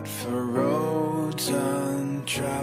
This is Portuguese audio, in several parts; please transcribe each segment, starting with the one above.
not for roads untried.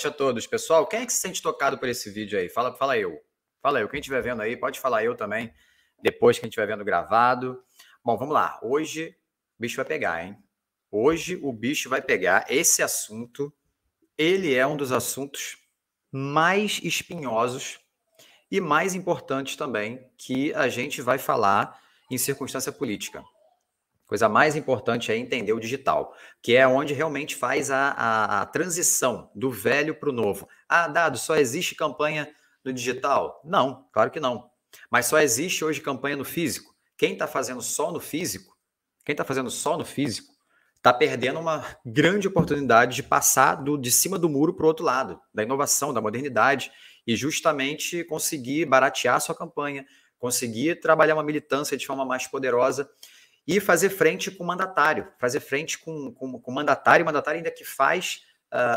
noite a todos, pessoal. Quem é que se sente tocado por esse vídeo aí? Fala, fala eu. Fala eu. Quem estiver vendo aí, pode falar eu também, depois que a gente estiver vendo gravado. Bom, vamos lá. Hoje o bicho vai pegar, hein? Hoje o bicho vai pegar esse assunto. Ele é um dos assuntos mais espinhosos e mais importantes também que a gente vai falar em circunstância política coisa mais importante é entender o digital, que é onde realmente faz a, a, a transição do velho para o novo. Ah, dado, só existe campanha no digital? Não, claro que não. Mas só existe hoje campanha no físico. Quem está fazendo só no físico, quem está fazendo só no físico, está perdendo uma grande oportunidade de passar do, de cima do muro para o outro lado, da inovação, da modernidade, e justamente conseguir baratear sua campanha, conseguir trabalhar uma militância de forma mais poderosa e fazer frente com o mandatário, fazer frente com, com, com o mandatário, o mandatário ainda que faz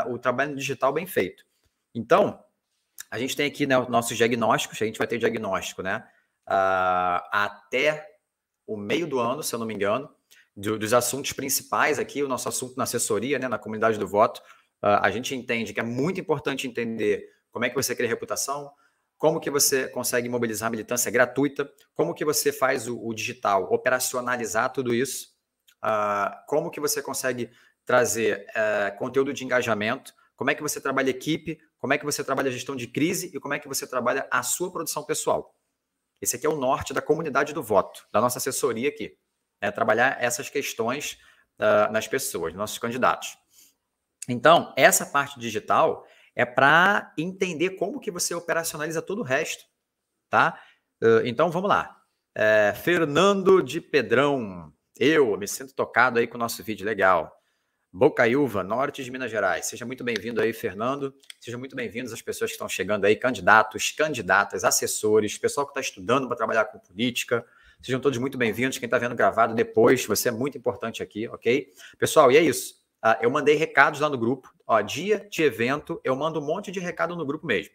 uh, o trabalho digital bem feito. Então, a gente tem aqui né, nossos diagnósticos, a gente vai ter diagnóstico né, uh, até o meio do ano, se eu não me engano, do, dos assuntos principais aqui, o nosso assunto na assessoria, né, na comunidade do voto, uh, a gente entende que é muito importante entender como é que você cria reputação, como que você consegue mobilizar a militância gratuita, como que você faz o, o digital operacionalizar tudo isso, uh, como que você consegue trazer uh, conteúdo de engajamento, como é que você trabalha equipe, como é que você trabalha gestão de crise e como é que você trabalha a sua produção pessoal. Esse aqui é o norte da comunidade do voto, da nossa assessoria aqui. É trabalhar essas questões uh, nas pessoas, nos nossos candidatos. Então, essa parte digital, é para entender como que você operacionaliza todo o resto, tá? Então vamos lá. É, Fernando de Pedrão, eu me sinto tocado aí com o nosso vídeo legal. Bocaiúva, norte de Minas Gerais. Seja muito bem-vindo aí, Fernando. Sejam muito bem-vindos as pessoas que estão chegando aí, candidatos, candidatas, assessores, pessoal que está estudando para trabalhar com política. Sejam todos muito bem-vindos. Quem está vendo gravado depois, você é muito importante aqui, ok? Pessoal, e é isso. Ah, eu mandei recados lá no grupo, ó, dia de evento, eu mando um monte de recado no grupo mesmo,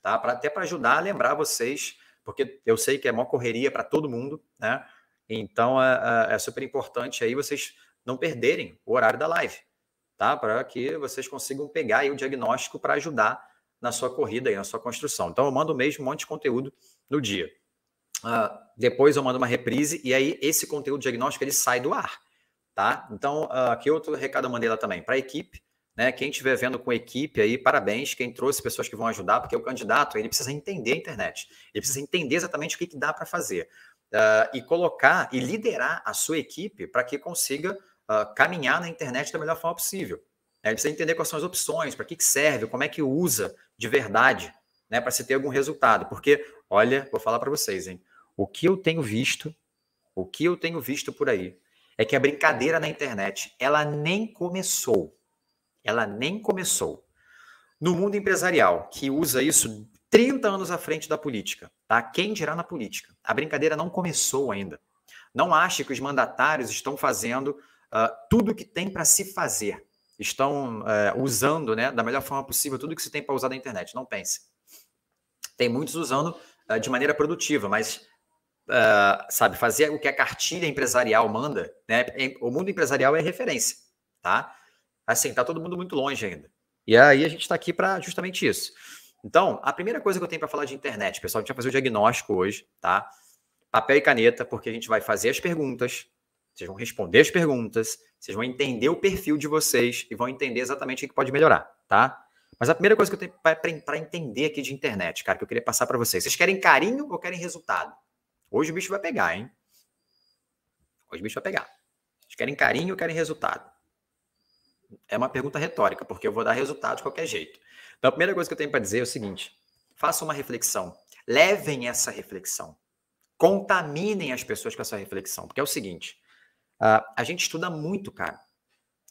tá? Pra, até para ajudar a lembrar vocês, porque eu sei que é mó correria para todo mundo, né? Então é, é, é, super importante aí vocês não perderem o horário da live, tá? Para que vocês consigam pegar o diagnóstico para ajudar na sua corrida e na sua construção. Então eu mando mesmo um monte de conteúdo no dia. Uh, depois eu mando uma reprise e aí esse conteúdo diagnóstico ele sai do ar tá? Então, ah, aqui outro recado mandei lá também para a equipe, né? Quem estiver vendo com equipe aí, parabéns, quem trouxe pessoas que vão ajudar, porque o candidato, ele precisa entender a internet, ele precisa entender exatamente o que, que dá para fazer. Uh, e colocar e liderar a sua equipe para que consiga uh, caminhar na internet da melhor forma possível. Né? Ele precisa entender quais são as opções, para que, que serve, como é que usa de verdade, né, para se ter algum resultado. Porque, olha, vou falar para vocês, hein? O que eu tenho visto, o que eu tenho visto por aí, é que a brincadeira na internet, ela nem começou. Ela nem começou. No mundo empresarial, que usa isso 30 anos à frente da política, tá? Quem dirá na política? A brincadeira não começou ainda. Não ache que os mandatários estão fazendo uh, tudo o que tem para se fazer. Estão uh, usando, né, da melhor forma possível, tudo o que se tem para usar na internet. Não pense. Tem muitos usando uh, de maneira produtiva, mas ah, sabe, fazer o que a cartilha empresarial manda, né? O mundo empresarial é referência, tá? Assim, tá todo mundo muito longe ainda. E aí a gente está aqui para justamente isso. Então, a primeira coisa que eu tenho para falar de internet, pessoal, a gente vai fazer o diagnóstico hoje, tá? Papel e caneta, porque a gente vai fazer as perguntas, vocês vão responder as perguntas, vocês vão entender o perfil de vocês e vão entender exatamente o que pode melhorar, tá? Mas a primeira coisa que eu tenho para entender aqui de internet, cara, que eu queria passar para vocês. Vocês querem carinho ou querem resultado? Hoje o bicho vai pegar, hein? Hoje o bicho vai pegar. Eles querem carinho ou querem resultado? É uma pergunta retórica, porque eu vou dar resultado de qualquer jeito. Então, a primeira coisa que eu tenho para dizer é o seguinte: façam uma reflexão. Levem essa reflexão. Contaminem as pessoas com essa reflexão. Porque é o seguinte: ah, a gente estuda muito, cara.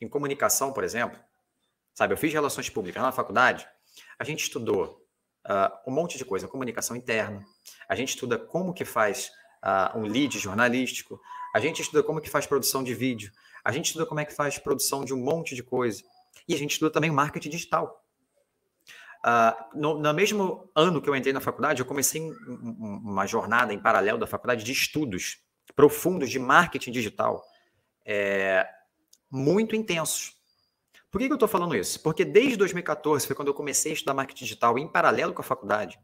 Em comunicação, por exemplo, sabe, eu fiz relações públicas na faculdade, a gente estudou uh, um monte de coisa, comunicação interna. A gente estuda como que faz uh, um lead jornalístico. A gente estuda como que faz produção de vídeo. A gente estuda como é que faz produção de um monte de coisa. E a gente estuda também marketing digital. Uh, no, no, mesmo ano que eu entrei na faculdade, eu comecei uma jornada em paralelo da faculdade de estudos profundos de marketing digital, é, muito intensos. Por que, que eu estou falando isso? Porque desde 2014 foi quando eu comecei a estudar marketing digital em paralelo com a faculdade.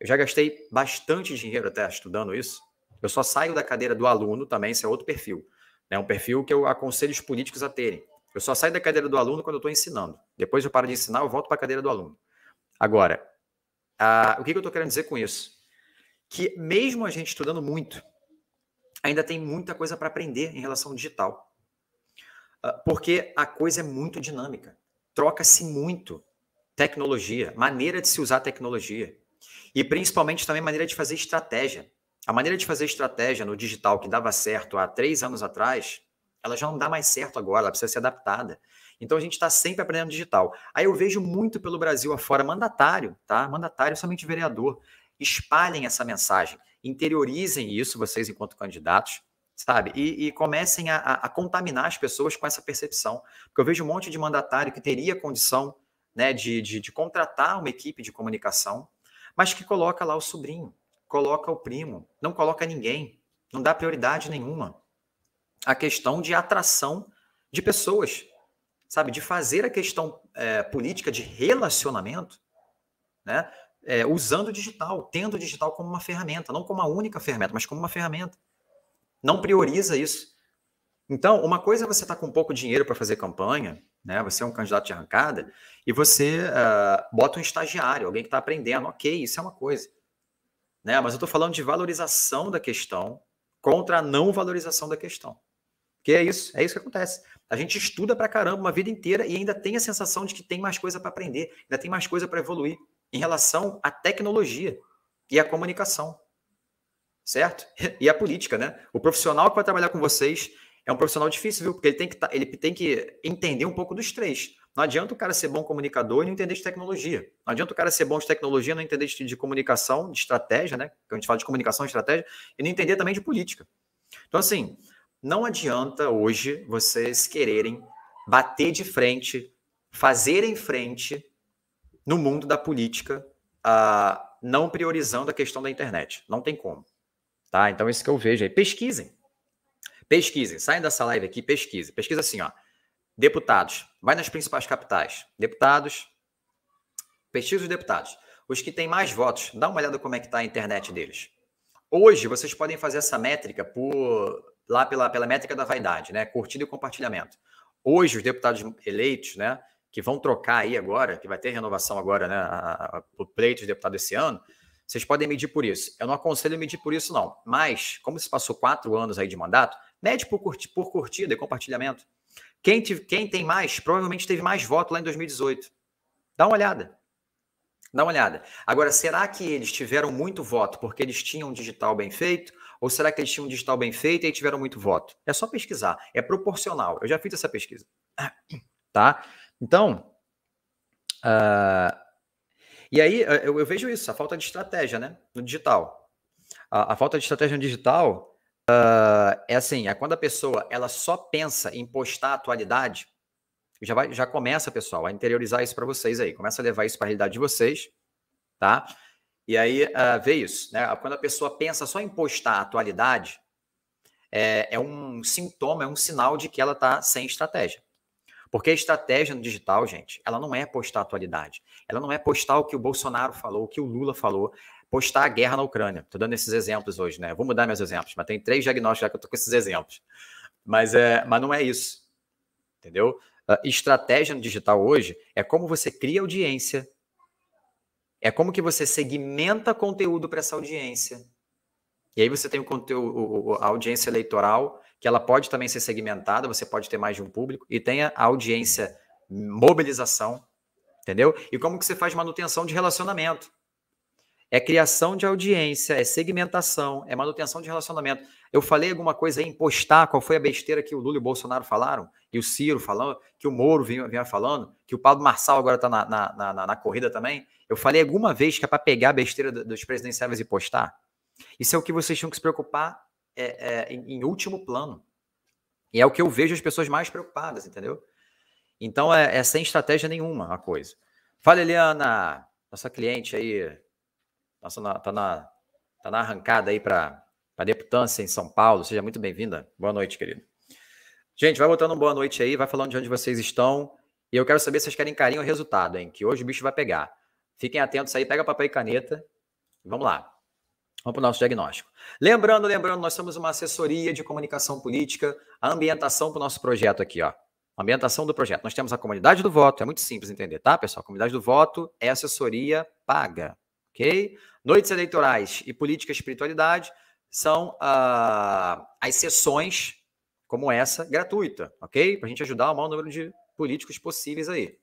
Eu já gastei bastante dinheiro até estudando isso. Eu só saio da cadeira do aluno também, isso é outro perfil. É um perfil que eu aconselho os políticos a terem. Eu só saio da cadeira do aluno quando eu estou ensinando. Depois eu paro de ensinar, eu volto para a cadeira do aluno. Agora, a... o que, que eu estou querendo dizer com isso? Que mesmo a gente estudando muito, ainda tem muita coisa para aprender em relação ao digital. Ah, porque a coisa é muito dinâmica. Troca-se muito tecnologia, maneira de se usar tecnologia. E principalmente também maneira de fazer estratégia. A maneira de fazer estratégia no digital que dava certo há três anos atrás, ela já não dá mais certo agora, ela precisa ser adaptada. Então a gente está sempre aprendendo digital. Aí eu vejo muito pelo Brasil afora, mandatário, tá? Mandatário, somente vereador. Espalhem essa mensagem, interiorizem isso, vocês enquanto candidatos, sabe? E, e comecem a, a, contaminar as pessoas com essa percepção. Porque eu vejo um monte de mandatário que teria condição né, de, de, de contratar uma equipe de comunicação, mas que coloca lá o sobrinho, coloca o primo, não coloca ninguém, não dá prioridade nenhuma. A questão de atração de pessoas, sabe? De fazer a questão é, política de relacionamento, né? É, usando o digital, tendo o digital como uma ferramenta, não como a única ferramenta, mas como uma ferramenta não prioriza isso. Então, uma coisa é você estar tá com pouco dinheiro para fazer campanha, né? Você é um candidato de arrancada e você uh, bota um estagiário, alguém que está aprendendo, ok, isso é uma coisa, né? Mas eu estou falando de valorização da questão contra a não valorização da questão, que é isso, é isso que acontece. A gente estuda para caramba uma vida inteira e ainda tem a sensação de que tem mais coisa para aprender, ainda tem mais coisa para evoluir em relação à tecnologia e à comunicação certo? E a política, né? O profissional que vai trabalhar com vocês é um profissional difícil, viu? Porque ele tem que, tá, ele tem que entender um pouco dos três. Não adianta o cara ser bom comunicador e não entender de tecnologia. Não adianta o cara ser bom de tecnologia e não entender de, de comunicação, de estratégia, né? Que a gente fala de comunicação, estratégia, e não entender também de política. Então, assim, não adianta hoje vocês quererem bater de frente, fazer em frente no mundo da política, uh, não priorizando a questão da internet. Não tem como. Tá? Então, isso que eu vejo aí. Pesquisem. Pesquisem. Saem dessa live aqui, pesquisem. Pesquisa assim, ó. Deputados. Vai nas principais capitais. Deputados. Pesquisa os deputados. Os que têm mais votos. Dá uma olhada como é que está a internet deles. Hoje, vocês podem fazer essa métrica por lá pela, pela métrica da vaidade, né? Curtida e compartilhamento. Hoje, os deputados eleitos, né? Que vão trocar aí agora, que vai ter renovação agora, né? o pleito de deputado esse ano vocês podem medir por isso. Eu não aconselho medir por isso, não. Mas, como se passou quatro anos aí de mandato, mede por, curti por curtida e compartilhamento. Quem, quem tem mais, provavelmente teve mais voto lá em 2018. Dá uma olhada. Dá uma olhada. Agora, será que eles tiveram muito voto porque eles tinham um digital bem feito? Ou será que eles tinham um digital bem feito e tiveram muito voto? É só pesquisar. É proporcional. Eu já fiz essa pesquisa. Tá? Então, uh, e aí eh, eu, eu vejo isso, a falta de estratégia, né? No digital. A, a falta de estratégia no digital uh, é assim, é quando a pessoa ela só pensa em postar a atualidade, já, vai, já começa, pessoal, a interiorizar isso para vocês aí. Começa a levar isso para a realidade de vocês, tá? E aí uh, vê isso, né? Quando a pessoa pensa só em postar a atualidade, é, é um sintoma, é um sinal de que ela está sem estratégia. Porque a estratégia no digital, gente, ela não é postar a atualidade. Ela não é postar o que o Bolsonaro falou, o que o Lula falou, postar a guerra na Ucrânia. Estou dando esses exemplos hoje, né? Vou mudar meus exemplos, mas tem três diagnósticos já que eu estou com esses exemplos. Mas, é, mas não é isso. Entendeu? Ah, estratégia no digital hoje é como você cria audiência, é como que você segmenta conteúdo para essa audiência. E aí você tem o conteúdo, a audiência eleitoral que ela pode também ser segmentada, você pode ter mais de um público e tenha a audiência mobilização, entendeu? E como que você faz manutenção de relacionamento? É criação de audiência, é segmentação, é manutenção de relacionamento. Eu falei alguma coisa aí em postar, qual foi a besteira que o Lula e o Bolsonaro falaram, e o Ciro falando, que o Moro vinha, vinha falando, que o Pablo Marçal agora está na, na, na, na, corrida também. Eu falei alguma vez que é para pegar a besteira dos presidenciáveis e postar? Isso é o que vocês tinham que se preocupar é, é, em, em último plano. E é o que eu vejo as pessoas mais preocupadas, entendeu? Então é, é sem estratégia nenhuma a coisa. Fala, Eliana, nossa cliente aí, nossa, na, tá, na, tá na arrancada aí para a deputância em São Paulo. Seja muito bem-vinda. Boa noite, querido. Gente, vai botando um boa noite aí, vai falando de onde vocês estão. E eu quero saber se vocês querem carinho ou resultado, hein? Que hoje o bicho vai pegar. Fiquem atentos aí, pega papel e caneta. Vamos lá. Vamos para o nosso diagnóstico. Lembrando, lembrando, nós somos uma assessoria de comunicação política, a ambientação para o nosso projeto aqui, ó. A ambientação do projeto. Nós temos a comunidade do voto, é muito simples entender, tá, pessoal? A comunidade do voto é assessoria paga, ok? Noites eleitorais e política e espiritualidade são ah, as sessões como essa, gratuita, ok? Para a gente ajudar o maior número de políticos possíveis aí,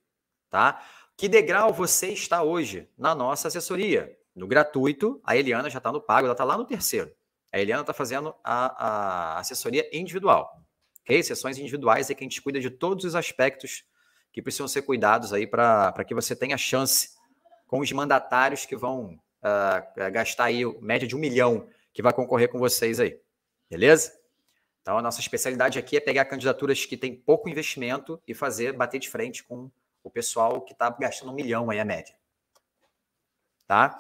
tá? Que degrau você está hoje na nossa assessoria? no gratuito, a Eliana já está no pago, ela está lá no terceiro. A Eliana está fazendo a, a, assessoria individual. Okay? Sessões individuais é que a gente cuida de todos os aspectos que precisam ser cuidados aí para que você tenha chance com os mandatários que vão uh, gastar aí média de um milhão que vai concorrer com vocês aí. Beleza? Então, a nossa especialidade aqui é pegar candidaturas que têm pouco investimento e fazer bater de frente com o pessoal que está gastando um milhão aí a média. Tá?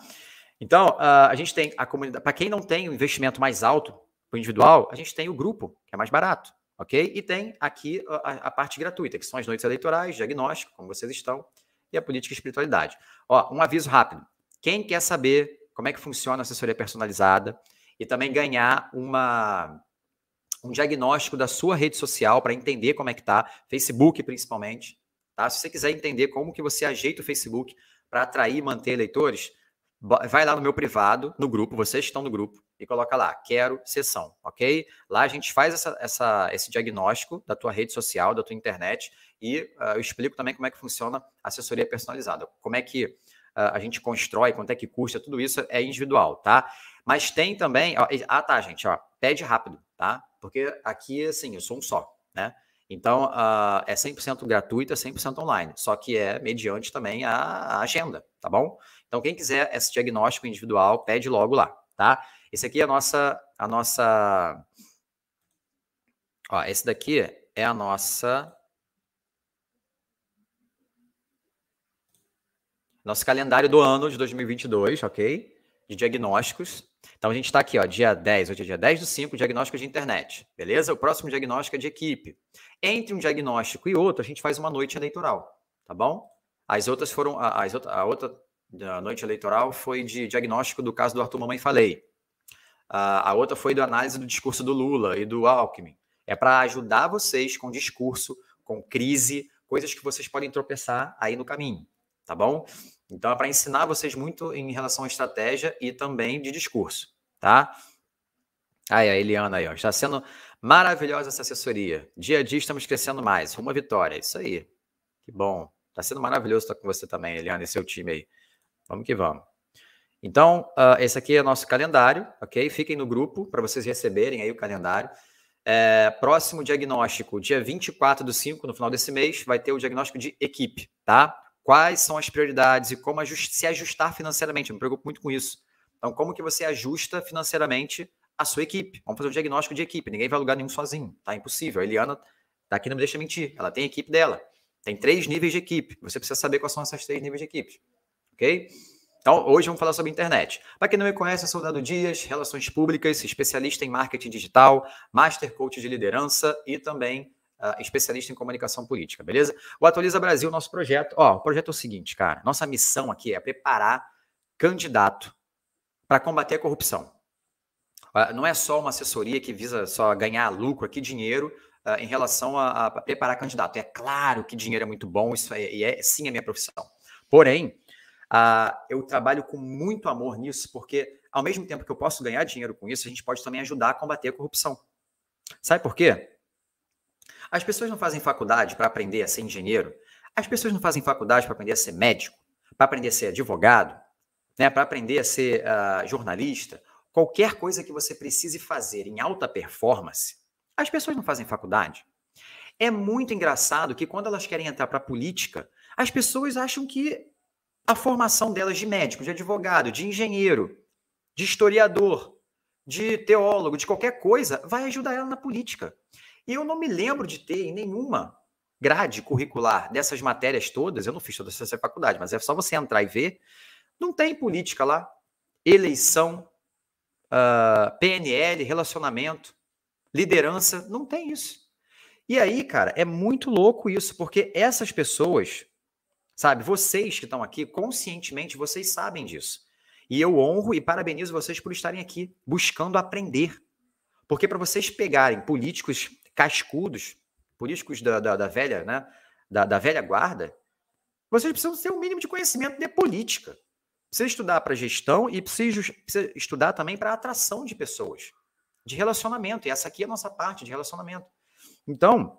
Então, ah, a gente tem a comunidade. Para quem não tem o um investimento mais alto para o individual, a gente tem o grupo, que é mais barato, ok? E tem aqui a, a, parte gratuita, que são as noites eleitorais, diagnóstico, como vocês estão, e a política e espiritualidade. Ó, um aviso rápido. Quem quer saber como é que funciona a assessoria personalizada e também ganhar uma um diagnóstico da sua rede social para entender como é que tá, Facebook principalmente, tá? Se você quiser entender como que você ajeita o Facebook para atrair e manter eleitores, vai lá no meu privado, no grupo, vocês estão no grupo, e coloca lá, quero sessão, ok? Lá a gente faz essa, essa, esse diagnóstico da tua rede social, da tua internet, e uh, eu explico também como é que funciona a assessoria personalizada, como é que uh, a gente constrói, quanto é que custa, tudo isso é individual, tá? Mas tem também, ó, ah tá, gente, ó, pede rápido, tá? Porque aqui, assim, eu sou um só, né? Então, uh, é 100% gratuito, é 100% online, só que é mediante também a, a agenda, tá bom? Então, quem quiser esse diagnóstico individual, pede logo lá, tá? Esse aqui é a nossa. A nossa... Ó, esse daqui é a nossa. Nosso calendário do ano de 2022, ok? De diagnósticos. Então a gente está aqui, ó, dia 10, hoje é dia 10 do 5, diagnóstico de internet, beleza? O próximo diagnóstico é de equipe. Entre um diagnóstico e outro, a gente faz uma noite eleitoral, tá bom? As outras foram, as, a outra da noite eleitoral foi de diagnóstico do caso do Arthur Mamãe Falei. A, a outra foi da análise do discurso do Lula e do Alckmin. É para ajudar vocês com discurso, com crise, coisas que vocês podem tropeçar aí no caminho, tá bom? Então é para ensinar vocês muito em relação à estratégia e também de discurso, tá? Aí, a Eliana aí, ó. Está sendo maravilhosa essa assessoria. Dia a dia estamos crescendo mais. Rumo vitória. Isso aí. Que bom. Está sendo maravilhoso estar com você também, Eliana, e seu time aí. Vamos que vamos. Então, uh, esse aqui é o nosso calendário, ok? Fiquem no grupo para vocês receberem aí o calendário. É, próximo diagnóstico, dia 24 do 5, no final desse mês, vai ter o diagnóstico de equipe, tá? Quais são as prioridades e como ajust se ajustar financeiramente? Eu me preocupo muito com isso. Então, como que você ajusta financeiramente a sua equipe? Vamos fazer um diagnóstico de equipe. Ninguém vai alugar nenhum sozinho, tá? Impossível. A Eliana daqui tá não me deixa mentir. Ela tem a equipe dela. Tem três níveis de equipe. Você precisa saber quais são esses três níveis de equipe ok? Então, hoje vamos falar sobre internet. Para quem não me conhece, eu sou Dado Dias, Relações Públicas, especialista em marketing digital, master coach de liderança e também uh, especialista em comunicação política, beleza? O Atualiza Brasil, nosso projeto. Ó, o projeto é o seguinte, cara. Nossa missão aqui é preparar candidato para combater a corrupção. Uh, não é só uma assessoria que visa só ganhar lucro aqui, dinheiro, uh, em relação a, a, preparar candidato. É claro que dinheiro é muito bom, isso é, e é sim a minha profissão. Porém, ah, eu trabalho com muito amor nisso, porque ao mesmo tempo que eu posso ganhar dinheiro com isso, a gente pode também ajudar a combater a corrupção. Sabe por quê? As pessoas não fazem faculdade para aprender a ser engenheiro, as pessoas não fazem faculdade para aprender a ser médico, para aprender a ser advogado, né, para aprender a ser uh, jornalista. Qualquer coisa que você precise fazer em alta performance, as pessoas não fazem faculdade. É muito engraçado que quando elas querem entrar para a política, as pessoas acham que a formação delas de médico, de advogado, de engenheiro, de historiador, de teólogo, de qualquer coisa, vai ajudar ela na política. E eu não me lembro de ter em nenhuma grade curricular dessas matérias todas, eu não fiz toda essa faculdade, mas é só você entrar e ver, não tem política lá, eleição, uh, ah, PNL, relacionamento, liderança, não tem isso. E aí, cara, é muito louco isso, porque essas pessoas Sabe, vocês que estão aqui, conscientemente, vocês sabem disso. E eu honro e parabenizo vocês por estarem aqui buscando aprender. Porque para vocês pegarem políticos cascudos, políticos da, da, da velha, né? Da, da, velha guarda, vocês precisam ter o um mínimo de conhecimento de política. Precisa estudar para gestão e precisa, precisa estudar também para atração de pessoas, de relacionamento. E essa aqui é a nossa parte de relacionamento. Então,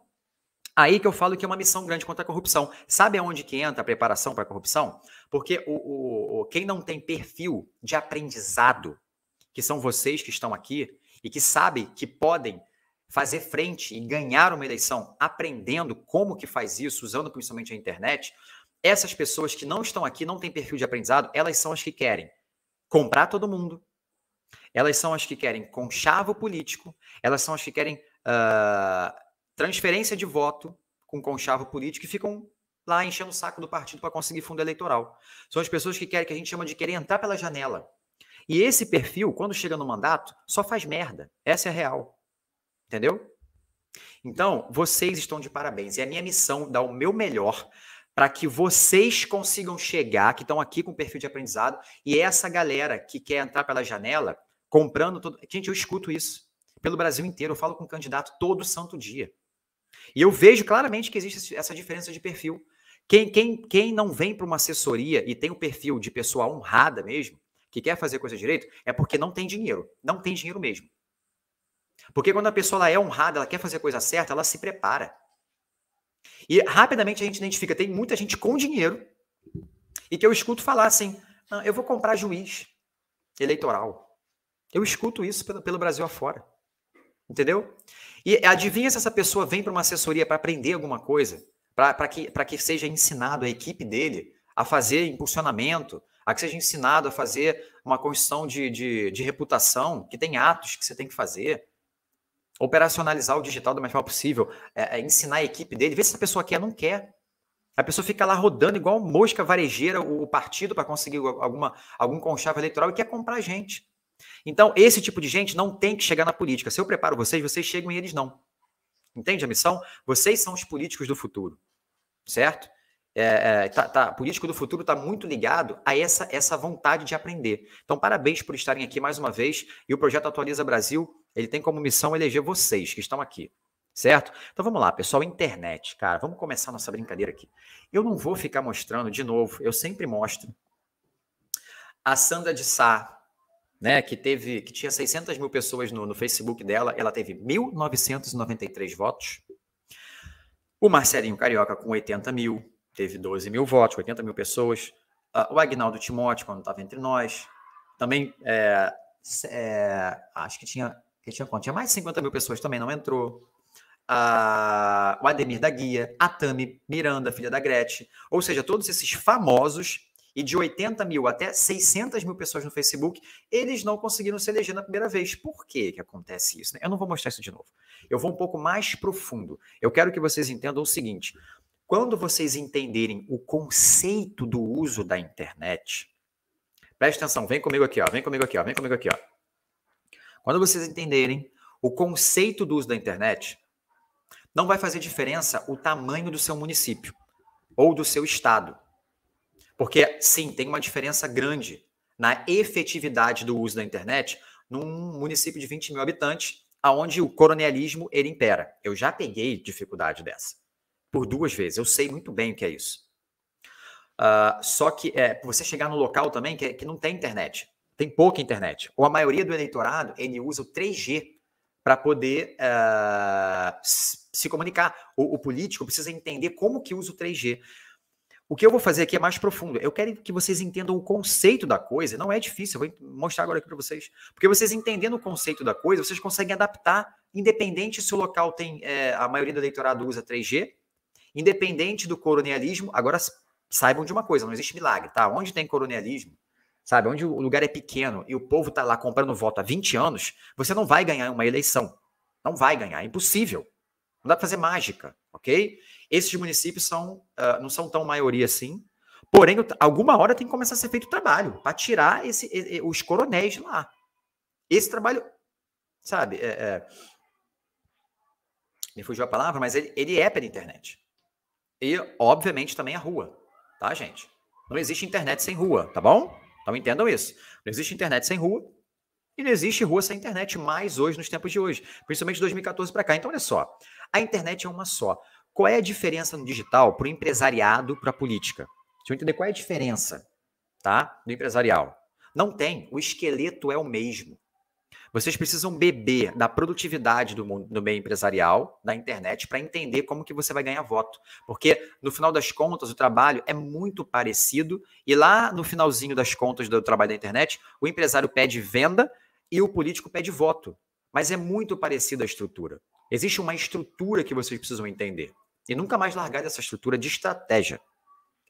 Aí que eu falo que é uma missão grande contra a corrupção. Sabe aonde que entra a preparação para a corrupção? Porque o, o, quem não tem perfil de aprendizado, que são vocês que estão aqui e que sabem que podem fazer frente e ganhar uma eleição aprendendo como que faz isso, usando principalmente a internet, essas pessoas que não estão aqui, não têm perfil de aprendizado, elas são as que querem comprar todo mundo, elas são as que querem conchavo político, elas são as que querem uh, transferência de voto com conchavo político e ficam lá enchendo o saco do partido para conseguir fundo eleitoral. São as pessoas que querem que a gente chama de querer entrar pela janela. E esse perfil, quando chega no mandato, só faz merda. Essa é a real. Entendeu? Então, vocês estão de parabéns. E a minha missão dar o meu melhor para que vocês consigam chegar, que estão aqui com perfil de aprendizado, e essa galera que quer entrar pela janela, comprando todo. Gente, eu escuto isso pelo Brasil inteiro. Eu falo com um candidato todo santo dia. E eu vejo claramente que existe essa diferença de perfil. Quem, quem, quem não vem para uma assessoria e tem o um perfil de pessoa honrada mesmo, que quer fazer coisa direito, é porque não tem dinheiro. Não tem dinheiro mesmo. Porque quando a pessoa ela é honrada, ela quer fazer a coisa certa, ela se prepara. E rapidamente a gente identifica, tem muita gente com dinheiro e que eu escuto falar assim, ah, eu vou comprar juiz eleitoral. Eu escuto isso pelo, pelo Brasil afora. Entendeu? E adivinha se essa pessoa vem para uma assessoria para aprender alguma coisa, para que, que seja ensinado a equipe dele a fazer impulsionamento, a que seja ensinado a fazer uma construção de, de, de reputação, que tem atos que você tem que fazer, operacionalizar o digital da melhor possível, é, é ensinar a equipe dele, ver se essa pessoa quer ou não quer. A pessoa fica lá rodando igual mosca varejeira o partido para conseguir alguma, algum conchavo eleitoral e quer comprar gente. Então, esse tipo de gente não tem que chegar na política. Se eu preparo vocês, vocês chegam e eles não. Entende a missão? Vocês são os políticos do futuro, certo? É, é, tá, tá, político do futuro está muito ligado a essa, essa vontade de aprender. Então, parabéns por estarem aqui mais uma vez. E o projeto Atualiza Brasil, ele tem como missão eleger vocês que estão aqui, certo? Então, vamos lá, pessoal. Internet, cara, vamos começar nossa brincadeira aqui. Eu não vou ficar mostrando de novo, eu sempre mostro. A Sandra de Sá, né, que teve, que tinha 600 mil pessoas no, no Facebook dela, ela teve 1.993 votos. O Marcelinho Carioca com 80 mil, teve 12 mil votos, 80 mil pessoas. Uh, o Agnaldo Timóteo, quando estava entre nós, também é, é, acho que tinha, que tinha Tinha mais de 50 mil pessoas também, não entrou. Uh, o Ademir da Guia, a Tami Miranda, filha da Gretchen. Ou seja, todos esses famosos e de 80 mil até 600 mil pessoas no Facebook, eles não conseguiram se eleger na primeira vez. Por que, que acontece isso? Né? Eu não vou mostrar isso de novo. Eu vou um pouco mais profundo. Eu quero que vocês entendam o seguinte: quando vocês entenderem o conceito do uso da internet, preste atenção, vem comigo aqui, ó, vem comigo aqui, ó, vem comigo aqui, ó. Quando vocês entenderem o conceito do uso da internet, não vai fazer diferença o tamanho do seu município ou do seu estado. Porque, sim, tem uma diferença grande na efetividade do uso da internet num município de 20 mil habitantes, aonde o coronelismo ele impera. Eu já peguei dificuldade dessa por duas vezes. Eu sei muito bem o que é isso. Uh, só que é, você chegar no local também que, é, que não tem internet, tem pouca internet. Ou a maioria do eleitorado ele usa o 3G para poder uh, se comunicar. O, o político precisa entender como que usa o 3G. O que eu vou fazer aqui é mais profundo. Eu quero que vocês entendam o conceito da coisa. Não é difícil, eu vou mostrar agora aqui para vocês. Porque vocês entendendo o conceito da coisa, vocês conseguem adaptar, independente se o local tem. É, a maioria do eleitorado usa 3G, independente do coronelismo. Agora, saibam de uma coisa: não existe milagre, tá? Onde tem coronelismo, sabe? Onde o lugar é pequeno e o povo está lá comprando voto há 20 anos, você não vai ganhar uma eleição. Não vai ganhar, é impossível. Não dá para fazer mágica, ok? Esses municípios são, uh, não são tão maioria assim, porém, alguma hora tem que começar a ser feito o trabalho para tirar esse, os coronéis lá. Esse trabalho, sabe, é, é, me fugiu a palavra, mas ele, ele é pela internet. E, obviamente, também a é rua, tá, gente? Não existe internet sem rua, tá bom? Então entendam isso. Não existe internet sem rua, e não existe rua sem internet mais hoje, nos tempos de hoje, principalmente de 2014 para cá. Então, olha só, a internet é uma só. Qual é a diferença no digital para o empresariado, para a política? Deixa eu entender qual é a diferença tá? do empresarial. Não tem, o esqueleto é o mesmo. Vocês precisam beber da produtividade do, mundo, do meio empresarial, da internet, para entender como que você vai ganhar voto. Porque, no final das contas, o trabalho é muito parecido e lá no finalzinho das contas do trabalho da internet, o empresário pede venda e o político pede voto. Mas é muito parecida a estrutura. Existe uma estrutura que vocês precisam entender e nunca mais largar dessa estrutura de estratégia.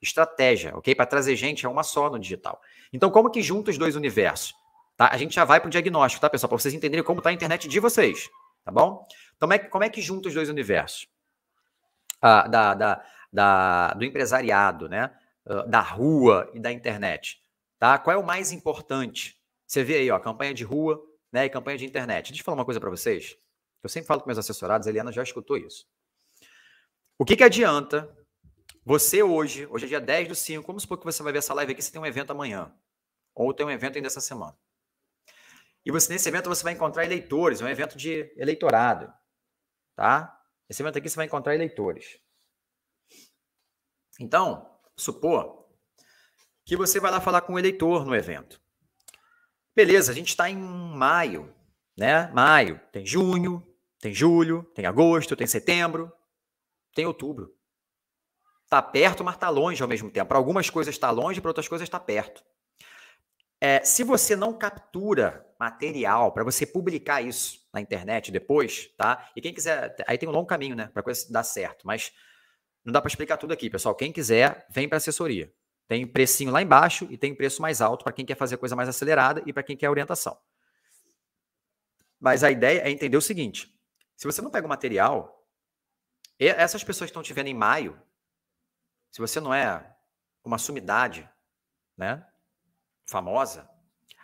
Estratégia, ok? Para trazer gente é uma só no digital. Então, como que junta os dois universos? Tá? A gente já vai para o diagnóstico, tá, pessoal? Para vocês entenderem como está a internet de vocês, tá bom? Então, é, como é que junta os dois universos? Ah, da, da, da, do empresariado, né? Ah, da rua e da internet, tá? Qual é o mais importante? Você vê aí, ó, campanha de rua, né, e campanha de internet. Deixa eu falar uma coisa para vocês. Eu sempre falo com meus assessorados, a Eliana já escutou isso. O que, que adianta você hoje, hoje é dia 10 do 5, vamos supor que você vai ver essa live aqui, você tem um evento amanhã, ou tem um evento ainda essa semana. E você nesse evento você vai encontrar eleitores, é um evento de eleitorado, tá? Esse evento aqui você vai encontrar eleitores. Então, supor que você vai lá falar com o um eleitor no evento. Beleza, a gente está em maio, né? Maio, tem junho, tem julho, tem agosto, tem setembro, tem outubro. Está perto, mas está longe ao mesmo tempo. Para algumas coisas está longe, para outras coisas está perto. É, se você não captura material para você publicar isso na internet depois, tá? E quem quiser, aí tem um longo caminho, né, para coisa dar certo, mas não dá para explicar tudo aqui, pessoal. Quem quiser, vem para assessoria. Tem precinho lá embaixo e tem preço mais alto para quem quer fazer coisa mais acelerada e para quem quer orientação. Mas a ideia é entender o seguinte: se você não pega o material, essas pessoas que estão te vendo em maio, se você não é uma sumidade, né, famosa,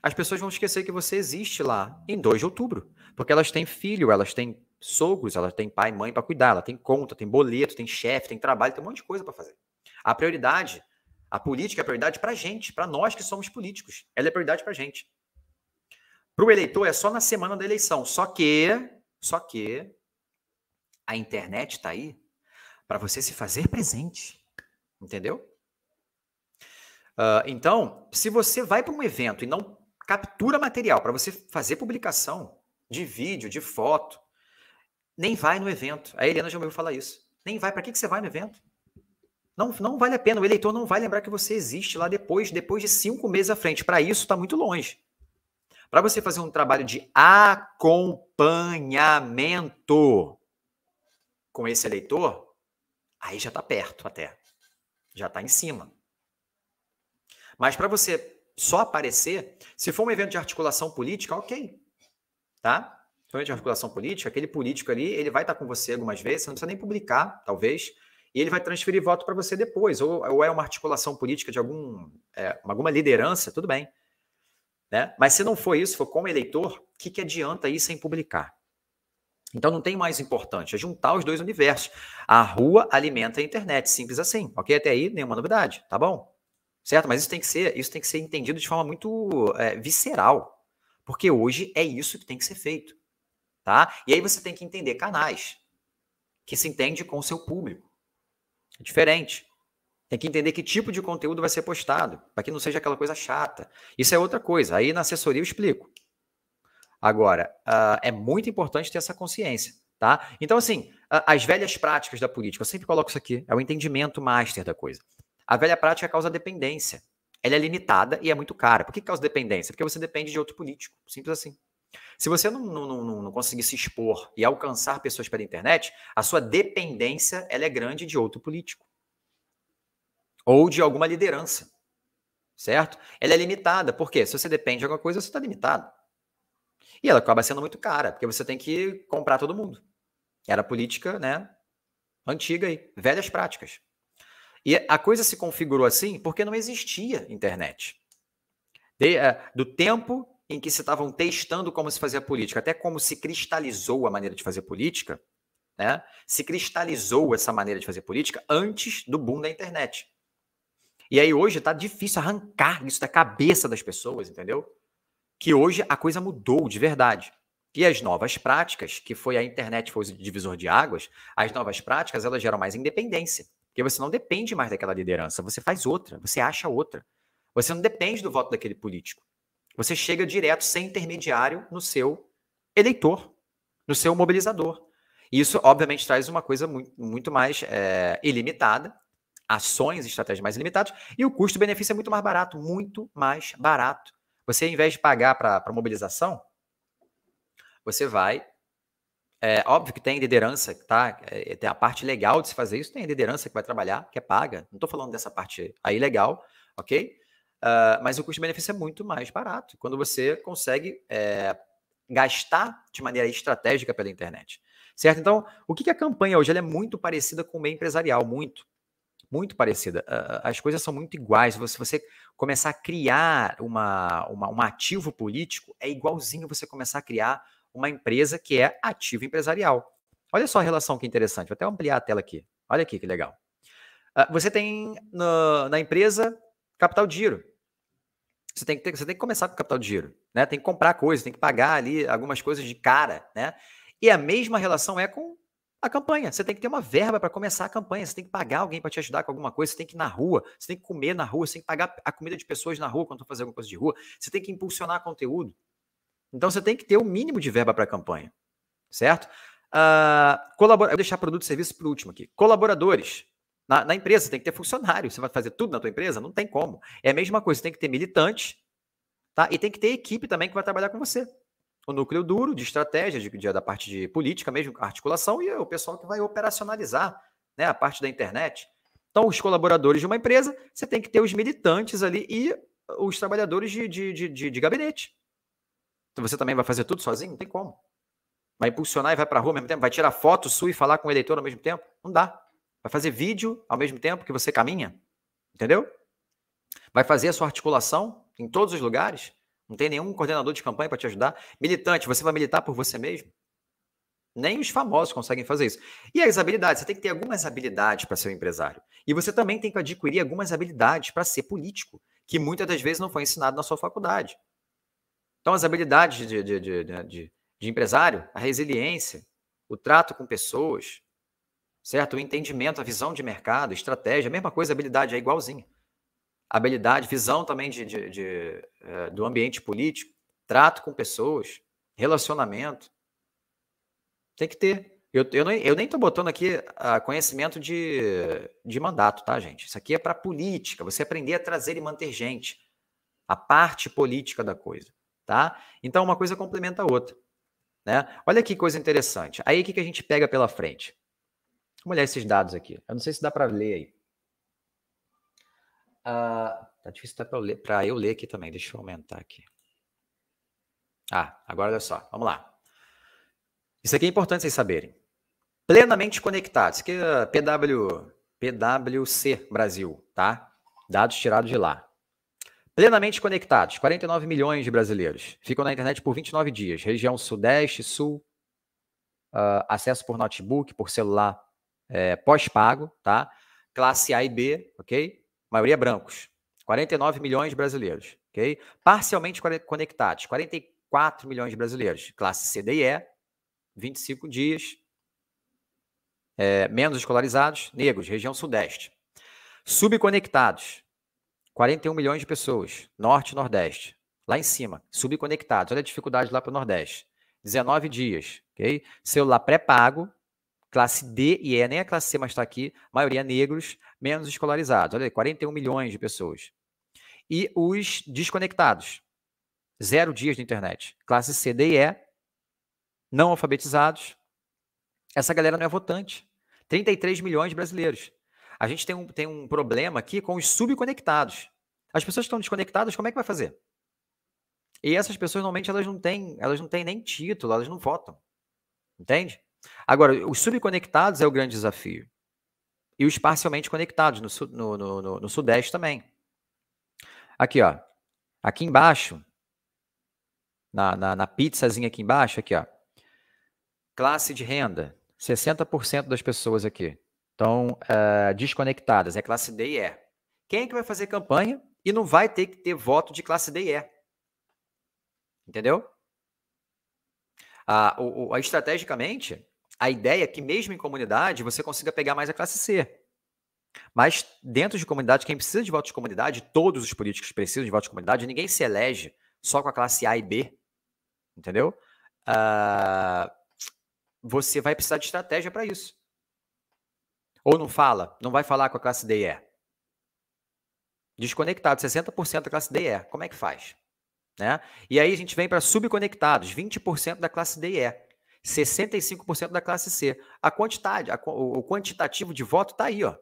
as pessoas vão esquecer que você existe lá em 2 de outubro, porque elas têm filho, elas têm sogros, elas têm pai e mãe para cuidar, ela tem conta, tem boleto, tem chefe, tem trabalho, tem um monte de coisa para fazer. A prioridade, a política é prioridade para gente, para nós que somos políticos. Ela é prioridade para gente. Para o eleitor é só na semana da eleição, só que, só que a internet está aí para você se fazer presente, entendeu? Uh, então, se você vai para um evento e não captura material para você fazer publicação de vídeo, de foto, nem vai no evento. A Helena já ouviu falar isso. Nem vai. Para que, que você vai no evento? Não, não vale a pena. O eleitor não vai lembrar que você existe lá depois, depois de cinco meses à frente. Para isso, está muito longe. Para você fazer um trabalho de acompanhamento com esse eleitor, aí já está perto até. Já está em cima. Mas para você só aparecer, se for um evento de articulação política, ok. Tá? Então, de articulação política, aquele político ali, ele vai estar tá com você algumas vezes, você não precisa nem publicar, talvez, e ele vai transferir voto para você depois. Ou, ou, é uma articulação política de algum, é, alguma liderança, tudo bem. Né? Mas se não for isso, for como eleitor, o que, que adianta isso sem publicar? Então não tem mais importante, é juntar os dois universos. A rua alimenta a internet, simples assim, ok? Até aí nenhuma novidade, tá bom? Certo? Mas isso tem que ser, isso tem que ser entendido de forma muito é, visceral, porque hoje é isso que tem que ser feito, tá? E aí você tem que entender canais que se entende com o seu público, é diferente. Tem que entender que tipo de conteúdo vai ser postado, para que não seja aquela coisa chata. Isso é outra coisa. Aí na assessoria eu explico. Agora, uh, é muito importante ter essa consciência, tá? Então, assim, uh, as velhas práticas da política, eu sempre coloco isso aqui, é o entendimento master da coisa. A velha prática causa dependência. Ela é limitada e é muito cara. Por que causa dependência? Porque você depende de outro político. Simples assim. Se você não, não, não, não conseguir se expor e alcançar pessoas pela internet, a sua dependência ela é grande de outro político. Ou de alguma liderança. Certo? Ela é limitada. Por quê? Se você depende de alguma coisa, você está limitado. E ela acaba sendo muito cara, porque você tem que comprar todo mundo. Era política, né? Antiga aí, velhas práticas. E a coisa se configurou assim porque não existia internet. De, uh, do tempo em que se estavam testando como se fazia política, até como se cristalizou a maneira de fazer política, né? Se cristalizou essa maneira de fazer política antes do boom da internet. E aí hoje está difícil arrancar isso da cabeça das pessoas, entendeu? que hoje a coisa mudou de verdade. E as novas práticas, que foi a internet foi o divisor de águas, as novas práticas elas geram mais independência, porque você não depende mais daquela liderança, você faz outra, você acha outra. Você não depende do voto daquele político. Você chega direto sem intermediário no seu eleitor, no seu mobilizador. E isso, obviamente, traz uma coisa muito, mais é, ilimitada, ações estratégias mais ilimitadas, e o custo-benefício é muito mais barato, muito mais barato. Você, ao invés de pagar para mobilização, você vai. É, óbvio que tem liderança, tá? É, tem a parte legal de se fazer isso, tem a liderança que vai trabalhar, que é paga. Não estou falando dessa parte aí legal, ok? Uh, mas o custo-benefício é muito mais barato quando você consegue é, gastar de maneira estratégica pela internet. Certo? Então, o que, que a campanha hoje? Ela é muito parecida com o meio empresarial, muito muito parecida. Ah, as coisas são muito iguais. Se você começar a criar uma, uma, um ativo político, é igualzinho você começar a criar uma empresa que é ativo empresarial. Olha só a relação que interessante. Vou até ampliar a tela aqui. Olha aqui que legal. Ah, você tem na empresa capital de giro. Você tem, que ter, você tem que começar com capital de giro, né? Tem que comprar coisas, tem que pagar ali algumas coisas de cara, né? E a mesma relação é com a campanha. Você tem que ter uma verba para começar a campanha, você tem que pagar alguém para te ajudar com alguma coisa, você tem que ir na rua, você tem que comer na rua, você tem que pagar a comida de pessoas na rua quando estão fazendo alguma coisa de rua, você tem que impulsionar conteúdo. Então você tem que ter o um mínimo de verba para a campanha, certo? Uh, colabora... vou deixar produto e serviço o último aqui. Colaboradores. Na, na empresa, tem que ter funcionário. Você vai fazer tudo na tua empresa? Não tem como. É a mesma coisa, você tem que ter militante, tá? E tem que ter equipe também que vai trabalhar com você o núcleo duro de estratégia, de, de, da parte de política mesmo, articulação, e é o pessoal que vai operacionalizar né, a parte da internet. Então, os colaboradores de uma empresa, você tem que ter os militantes ali e os trabalhadores de, de, de, de gabinete. Então, você também vai fazer tudo sozinho? Não tem como. Vai impulsionar e vai para a rua ao mesmo tempo? Vai tirar foto sua e falar com o eleitor ao mesmo tempo? Não dá. Vai fazer vídeo ao mesmo tempo que você caminha? Entendeu? Vai fazer a sua articulação em todos os lugares? Não tem nenhum coordenador de campanha para te ajudar. Militante, você vai militar por você mesmo? Nem os famosos conseguem fazer isso. E as habilidades? Você tem que ter algumas habilidades para ser um empresário. E você também tem que adquirir algumas habilidades para ser político, que muitas das vezes não foi ensinado na sua faculdade. Então, as habilidades de, de, de, de, de empresário, a resiliência, o trato com pessoas, certo? O entendimento, a visão de mercado, estratégia, a mesma coisa, a habilidade é igualzinha habilidade, visão também de, de, de eh, do ambiente político, trato com pessoas, relacionamento. Tem que ter. Eu, eu, não, eu nem estou botando aqui a ah, conhecimento de, de mandato, tá, gente? Isso aqui é para política, você aprender a trazer e manter gente. A parte política da coisa, tá? Então, uma coisa complementa a outra. Né? Olha que coisa interessante. Aí, o que, que a gente pega pela frente? Vamos olhar esses dados aqui. Eu não sei se dá para ler aí. Uh, tá difícil até para eu, eu ler aqui também. Deixa eu aumentar aqui. Ah, agora olha só. Vamos lá. Isso aqui é importante vocês saberem. Plenamente conectado. Isso aqui é PW, PWC Brasil, tá? Dados tirados de lá. Plenamente conectados. 49 milhões de brasileiros. Ficam na internet por 29 dias. Região Sudeste, Sul. Uh, acesso por notebook, por celular é, pós-pago, tá? Classe A e B, ok? maioria brancos. 49 milhões de brasileiros, ok? Parcialmente conectados, 44 milhões de brasileiros. Classe C, e E, 25 dias. É, menos escolarizados, negros, região sudeste. Subconectados, 41 milhões de pessoas, norte e nordeste. Lá em cima, subconectados. Olha a dificuldade lá para o nordeste. 19 dias, ok? Celular pré-pago, classe D e E, nem a classe C, mas está aqui, maioria negros, menos escolarizados. Olha aí, 41 milhões de pessoas. E os desconectados. Zero dias de internet. Classe C, D e E, não alfabetizados. Essa galera não é votante. 33 milhões de brasileiros. A gente tem um, tem um problema aqui com os subconectados. As pessoas que estão desconectadas, como é que vai fazer? E essas pessoas normalmente elas não têm, elas não têm nem título, elas não votam. Entende? Agora, os subconectados é o grande desafio e os parcialmente conectados no, no, no, no, no Sudeste também. Aqui, ó. Aqui embaixo, na, na, na pizzazinha aqui embaixo, aqui, ó. Classe de renda. 60% das pessoas aqui estão uh, desconectadas. É classe D e E. Quem é que vai fazer campanha e não vai ter que ter voto de classe D e E? Entendeu? Ah, a, estrategicamente, a ideia é que mesmo em comunidade você consiga pegar mais a classe C. Mas dentro de comunidade, quem precisa de voto de comunidade, todos os políticos precisam de voto de comunidade, ninguém se elege só com a classe A e B, entendeu? Uh, você vai precisar de estratégia para isso. Ou não fala, não vai falar com a classe D e E. Desconectado, 60% da classe D e E. Como é que faz? Né? E aí a gente vem para subconectados, 20% da classe D e E 65% da classe C. A quantidade, a, o, o quantitativo de voto está aí, ó.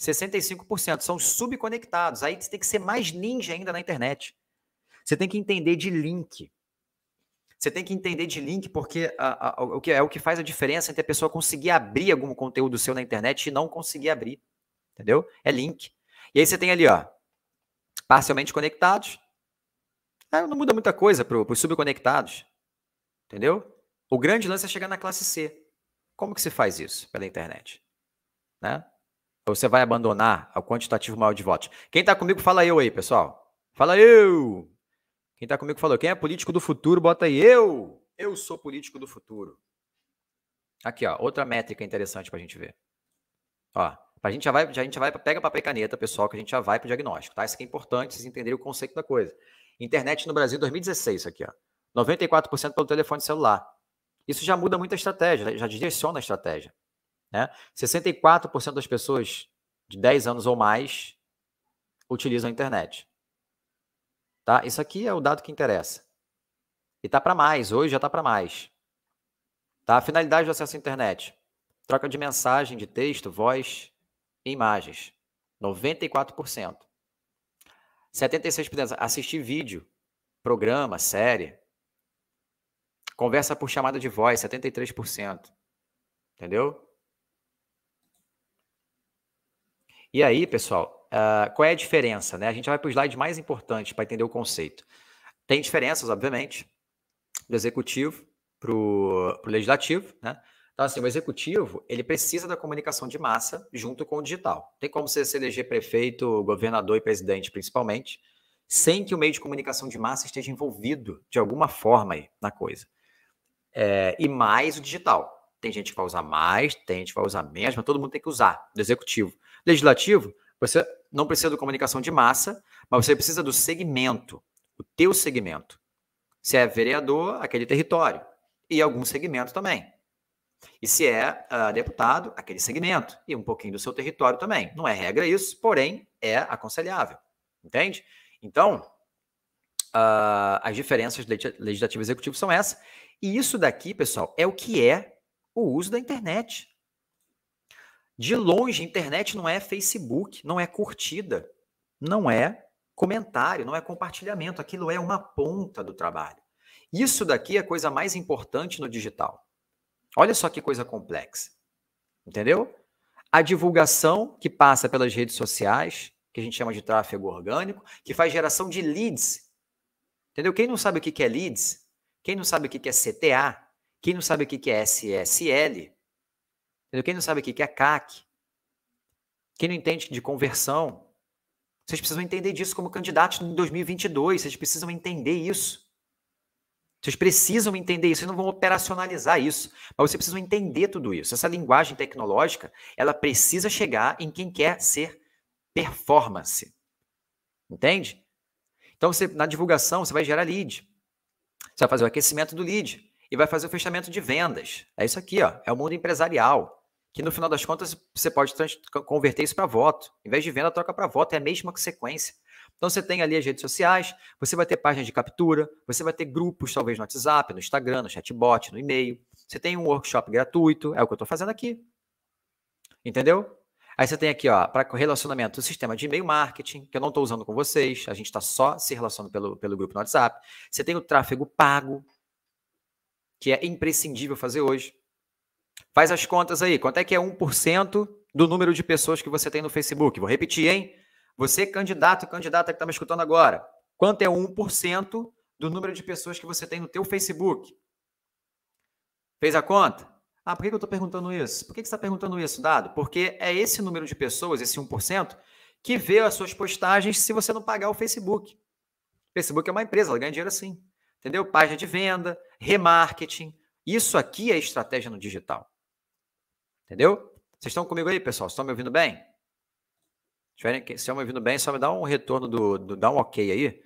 65% são subconectados. Aí você tem que ser mais ninja ainda na internet. Você tem que entender de link. Você tem que entender de link, porque a, a, o que é, é o que faz a diferença entre a pessoa conseguir abrir algum conteúdo seu na internet e não conseguir abrir. Entendeu? É link. E aí você tem ali, ó, parcialmente conectados. Ah, não muda muita coisa para os subconectados. Entendeu? O grande lance é chegar na classe C. Como que se faz isso pela internet? Né? você vai abandonar o quantitativo maior de votos? Quem está comigo, fala eu aí, pessoal. Fala eu! Quem está comigo falou, quem é político do futuro, bota aí eu! Eu sou político do futuro. Aqui, ó, outra métrica interessante para a gente ver. Ó, a gente já vai, a gente já vai, pega papel e caneta, pessoal, que a gente já vai para o diagnóstico, tá? Isso aqui é importante, vocês entenderem o conceito da coisa. Internet no Brasil 2016, isso aqui, ó. 94% pelo telefone celular. Isso já muda muito a estratégia, já direciona a estratégia. Né? 64% das pessoas de 10 anos ou mais utilizam a internet. Tá? Isso aqui é o dado que interessa. E tá para mais, hoje já tá para mais. Tá? A finalidade do acesso à internet: troca de mensagem, de texto, voz e imagens. 94%. 76% assistir vídeo, programa, série. Conversa por chamada de voz, 73%. Entendeu? E aí, pessoal, uh, qual é a diferença? Né? A gente vai para o slide mais importante para entender o conceito. Tem diferenças, obviamente, do executivo para o legislativo. Né? Então, assim, o executivo ele precisa da comunicação de massa junto com o digital. Tem como você se eleger prefeito, governador e presidente, principalmente, sem que o meio de comunicação de massa esteja envolvido de alguma forma aí na coisa. É, e mais o digital. Tem gente que vai usar mais, tem gente que vai usar menos, mas todo mundo tem que usar, do executivo. Legislativo, você não precisa de comunicação de massa, mas você precisa do segmento, o teu segmento. Se é vereador, aquele território. E algum segmento também. E se é uh, deputado, aquele segmento. E um pouquinho do seu território também. Não é regra isso, porém é aconselhável. Entende? Então, uh, as diferenças legislativo e executivo são essas. E isso daqui, pessoal, é o que é o uso da internet. De longe, internet não é Facebook, não é curtida, não é comentário, não é compartilhamento. Aquilo é uma ponta do trabalho. Isso daqui é a coisa mais importante no digital. Olha só que coisa complexa. Entendeu? A divulgação que passa pelas redes sociais, que a gente chama de tráfego orgânico, que faz geração de leads. Entendeu? Quem não sabe o que é leads, quem não sabe o que é CTA? Quem não sabe o que é SSL? Quem não sabe o que é CAC? Quem não entende de conversão? Vocês precisam entender disso como candidatos em 2022. Vocês precisam entender isso. Vocês precisam entender isso. Vocês não vão operacionalizar isso, mas vocês precisam entender tudo isso. Essa linguagem tecnológica, ela precisa chegar em quem quer ser performance. Entende? Então, você, na divulgação, você vai gerar lead. Você vai fazer o aquecimento do lead e vai fazer o fechamento de vendas. É isso aqui, ó. É o mundo empresarial. Que no final das contas você pode converter isso para voto. Em vez de venda, troca para voto. É a mesma sequência. Então você tem ali as redes sociais, você vai ter páginas de captura, você vai ter grupos, talvez no WhatsApp, no Instagram, no chatbot, no e-mail. Você tem um workshop gratuito, é o que eu estou fazendo aqui. Entendeu? Aí você tem aqui, ó, para relacionamento, o sistema de e-mail marketing, que eu não estou usando com vocês, a gente está só se relacionando pelo, pelo grupo no WhatsApp. Você tem o tráfego pago, que é imprescindível fazer hoje. Faz as contas aí, quanto é que é 1% do número de pessoas que você tem no Facebook? Vou repetir, hein? Você, candidato, candidata que está me escutando agora, quanto é 1% do número de pessoas que você tem no teu Facebook? Fez a conta? Ah, por que eu estou perguntando isso? Por que, você está perguntando isso, Dado? Porque é esse número de pessoas, esse 1%, que vê as suas postagens se você não pagar o Facebook. O Facebook é uma empresa, ela ganha dinheiro assim. Entendeu? Página de venda, remarketing. Isso aqui é estratégia no digital. Entendeu? Vocês estão comigo aí, pessoal? Estão me ouvindo bem? Se estão me ouvindo bem, só me dá um retorno do, do dá um ok aí,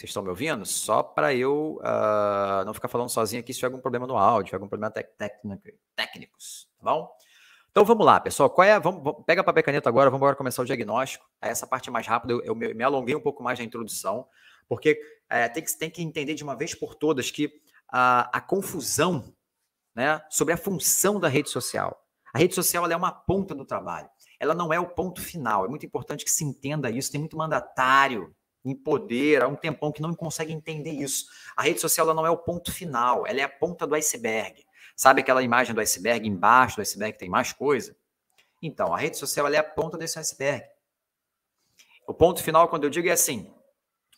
vocês estão me ouvindo? Só para eu uh, não ficar falando sozinho aqui se tiver algum problema no áudio, algum problema técnico, técnicos, tá bom? Então vamos lá, pessoal. Qual é? Vamos, vamos pega papel e caneta agora, vamos agora começar o diagnóstico. Tá? Essa parte é mais rápida, eu, eu me alonguei um pouco mais na introdução, porque é, tem, que, tem que entender de uma vez por todas que a, a confusão né, sobre a função da rede social. A rede social é uma ponta do trabalho. Ela não é o ponto final. É muito importante que se entenda isso. Tem muito mandatário em poder há um tempão que não consegue entender isso. A rede social ela não é o ponto final, ela é a ponta do iceberg. Sabe aquela imagem do iceberg? Embaixo do iceberg tem mais coisa? Então, a rede social é a ponta desse iceberg. O ponto final, quando eu digo, é assim: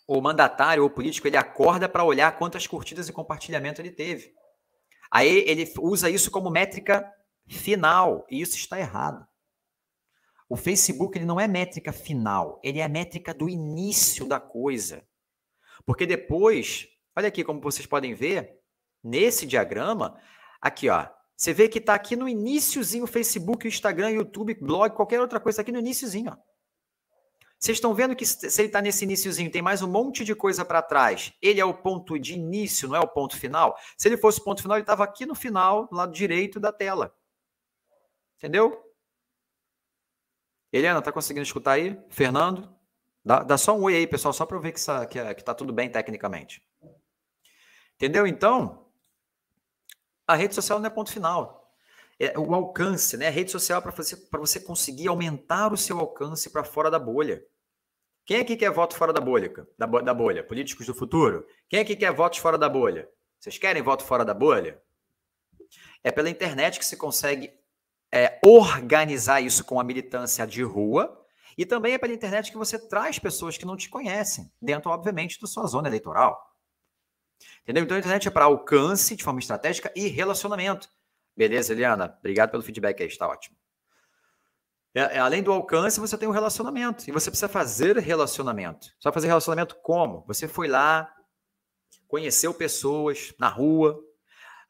o mandatário ou o político ele acorda para olhar quantas curtidas e compartilhamento ele teve. Aí ele usa isso como métrica final, e isso está errado. O Facebook ele não é métrica final, ele é a métrica do início da coisa. Porque depois, olha aqui como vocês podem ver, nesse diagrama, aqui ó, você vê que está aqui no iníciozinho Facebook, Instagram, YouTube, blog, qualquer outra coisa aqui no iníciozinho. Vocês estão vendo que se ele está nesse iníciozinho, tem mais um monte de coisa para trás. Ele é o ponto de início, não é o ponto final. Se ele fosse o ponto final, ele estava aqui no final, do lado direito da tela. Entendeu? Helena, tá conseguindo escutar aí? Fernando? Dá, dá só um oi aí, pessoal, só para eu ver que, que, é, que tá tudo bem tecnicamente. Entendeu? Então, a rede social não é ponto final. É o alcance, né? A rede social é para você, pra você conseguir aumentar o seu alcance para fora da bolha. Quem é que quer voto fora da bolha? Da, da bolha? Políticos do futuro? Quem é que quer votos fora da bolha? Vocês querem voto fora da bolha? É pela internet que se consegue é, organizar isso com a militância de rua e também é pela internet que você traz pessoas que não te conhecem, dentro, obviamente, da sua zona eleitoral. Entendeu? Então a internet é para alcance de forma estratégica e relacionamento. Beleza, Eliana? Obrigado pelo feedback aí, está ótimo. É, é além do alcance, você tem o um relacionamento. E você precisa fazer relacionamento. Só fazer relacionamento como? Você foi lá, conheceu pessoas na rua,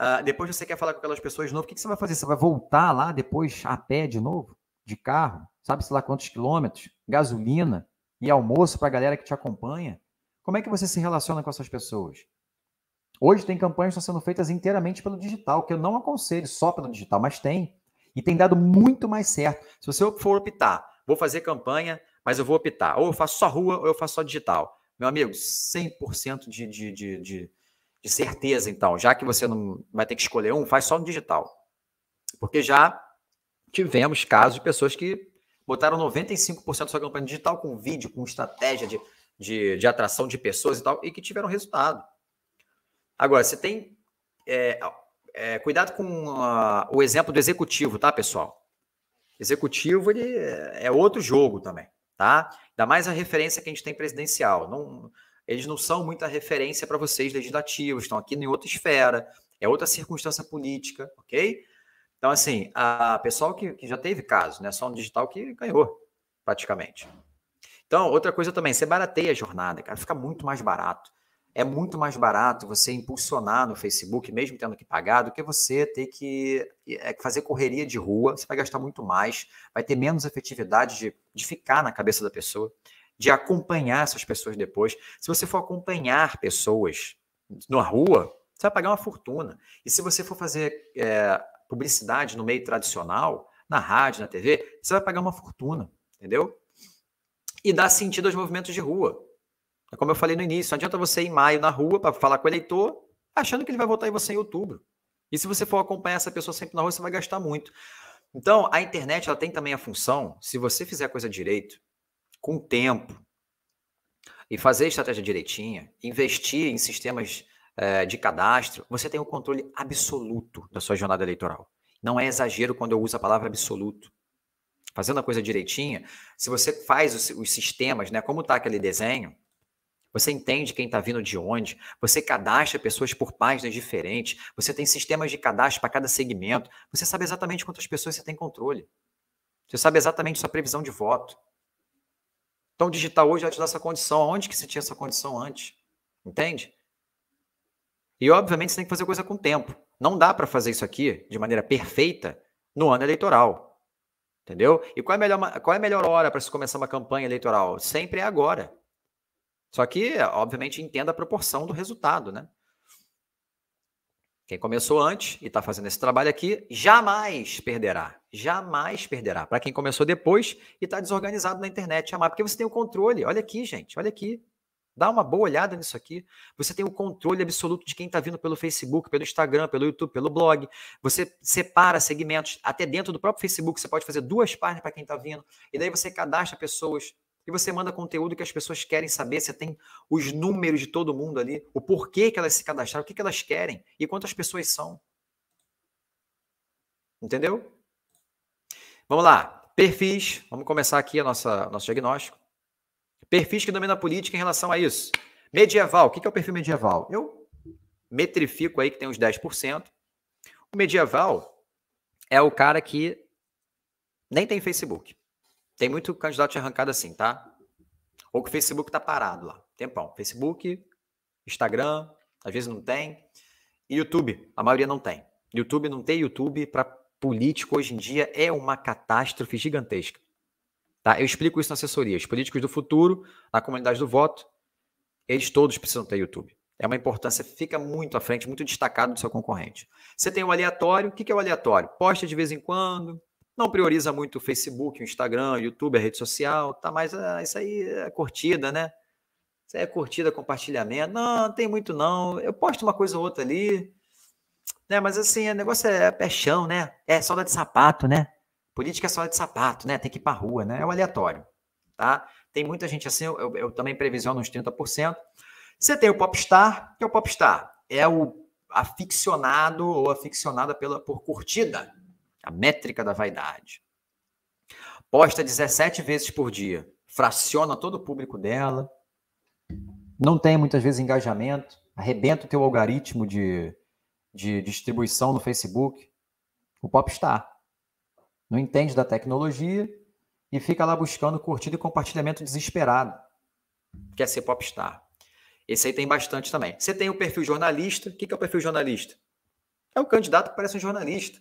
Uh, depois você quer falar com aquelas pessoas de novo, o que, que você vai fazer? Você vai voltar lá depois a pé de novo? De carro? Sabe-se lá quantos quilômetros? Gasolina? E almoço para a galera que te acompanha? Como é que você se relaciona com essas pessoas? Hoje tem campanhas que estão sendo feitas inteiramente pelo digital, que eu não aconselho só pelo digital, mas tem. E tem dado muito mais certo. Se você for optar, vou fazer campanha, mas eu vou optar. Ou eu faço só rua, ou eu faço só digital. Meu amigo, 100% de, de, de, de de certeza, então, já que você não vai ter que escolher um, faz só no digital. Porque já tivemos casos de pessoas que botaram 95% da sua campanha digital com vídeo, com estratégia de, de, de, atração de pessoas e tal, e que tiveram resultado. Agora, você tem. É, é, cuidado com uh, o exemplo do executivo, tá, pessoal? Executivo ele é, é outro jogo também, tá? Ainda mais a referência que a gente tem presidencial. Não, eles não são muita referência para vocês legislativos, estão aqui em outra esfera, é outra circunstância política, ok? Então, assim, a pessoal que, que já teve caso, né? Só no digital que ganhou, praticamente. Então, outra coisa também, você barateia a jornada, cara, fica muito mais barato. É muito mais barato você impulsionar no Facebook, mesmo tendo que pagar, do que você ter que é, fazer correria de rua. Você vai gastar muito mais, vai ter menos efetividade de, de ficar na cabeça da pessoa de acompanhar essas pessoas depois. Se você for acompanhar pessoas na rua, você vai pagar uma fortuna. E se você for fazer é, publicidade no meio tradicional, na rádio, na TV, você vai pagar uma fortuna, entendeu? E dá sentido aos movimentos de rua. É como eu falei no início, não adianta você ir em maio na rua para falar com o eleitor, achando que ele vai votar em você em outubro. E se você for acompanhar essa pessoa sempre na rua, você vai gastar muito. Então, a internet ela tem também a função, se você fizer a coisa direito, com tempo e fazer estratégia direitinha, investir em sistemas é, de cadastro, você tem o um controle absoluto da sua jornada eleitoral. Não é exagero quando eu uso a palavra absoluto. Fazendo a coisa direitinha, se você faz os, os sistemas, né, como está aquele desenho, você entende quem está vindo de onde, você cadastra pessoas por páginas diferentes, você tem sistemas de cadastro para cada segmento, você sabe exatamente quantas pessoas você tem controle. Você sabe exatamente sua previsão de voto. Então, o digital hoje já te dá essa condição. Onde que você tinha essa condição antes? Entende? E, obviamente, você tem que fazer coisa com tempo. Não dá para fazer isso aqui de maneira perfeita no ano eleitoral. Entendeu? E qual é a melhor, qual é a melhor hora para se começar uma campanha eleitoral? Sempre é agora. Só que, obviamente, entenda a proporção do resultado, né? Quem começou antes e está fazendo esse trabalho aqui, jamais perderá. Jamais perderá. Para quem começou depois e está desorganizado na internet, jamais. Porque você tem o controle. Olha aqui, gente. Olha aqui. Dá uma boa olhada nisso aqui. Você tem o controle absoluto de quem está vindo pelo Facebook, pelo Instagram, pelo YouTube, pelo blog. Você separa segmentos. Até dentro do próprio Facebook, você pode fazer duas páginas para quem está vindo. E daí você cadastra pessoas e você manda conteúdo que as pessoas querem saber, você tem os números de todo mundo ali, o porquê que elas se cadastraram, o que, que elas querem e quantas pessoas são. Entendeu? Vamos lá, perfis, vamos começar aqui a nossa nosso diagnóstico. Perfis que dominam a política em relação a isso. Medieval, o que, que é o perfil medieval? Eu metrifico aí que tem uns 10%. O medieval é o cara que nem tem Facebook. Tem muito candidato arrancado assim, tá? Ou que o Facebook tá parado lá. Tempão. Facebook, Instagram, às vezes não tem. E YouTube, a maioria não tem. YouTube não tem YouTube para político hoje em dia é uma catástrofe gigantesca. Tá? Eu explico isso na assessoria. Os políticos do futuro, na comunidade do voto, eles todos precisam ter YouTube. É uma importância, fica muito à frente, muito destacado do seu concorrente. Você tem o um aleatório. O que é o aleatório? Posta de vez em quando, não prioriza muito o Facebook, o Instagram, o YouTube, a rede social, tá mais ah, isso aí é curtida, né? Isso aí é curtida, compartilhamento. Não, não tem muito não. Eu posto uma coisa ou outra ali, né? Mas assim, o negócio é peixão, né? É sola de sapato, né? Política é sola de sapato, né? Tem que ir pra rua, né? É o aleatório, tá? Tem muita gente assim, eu, eu também previsiono uns 30%. Você tem o Popstar, que é o Popstar. É o aficionado ou aficionada pela, por curtida a métrica da vaidade. Posta 17 vezes por dia, fraciona todo o público dela, não tem muitas vezes engajamento, arrebenta o teu algoritmo de, de distribuição no Facebook. O popstar não entende da tecnologia e fica lá buscando curtida e compartilhamento desesperado. Quer ser popstar. Esse aí tem bastante também. Você tem o perfil jornalista. O que é o perfil jornalista? É o candidato que parece um jornalista.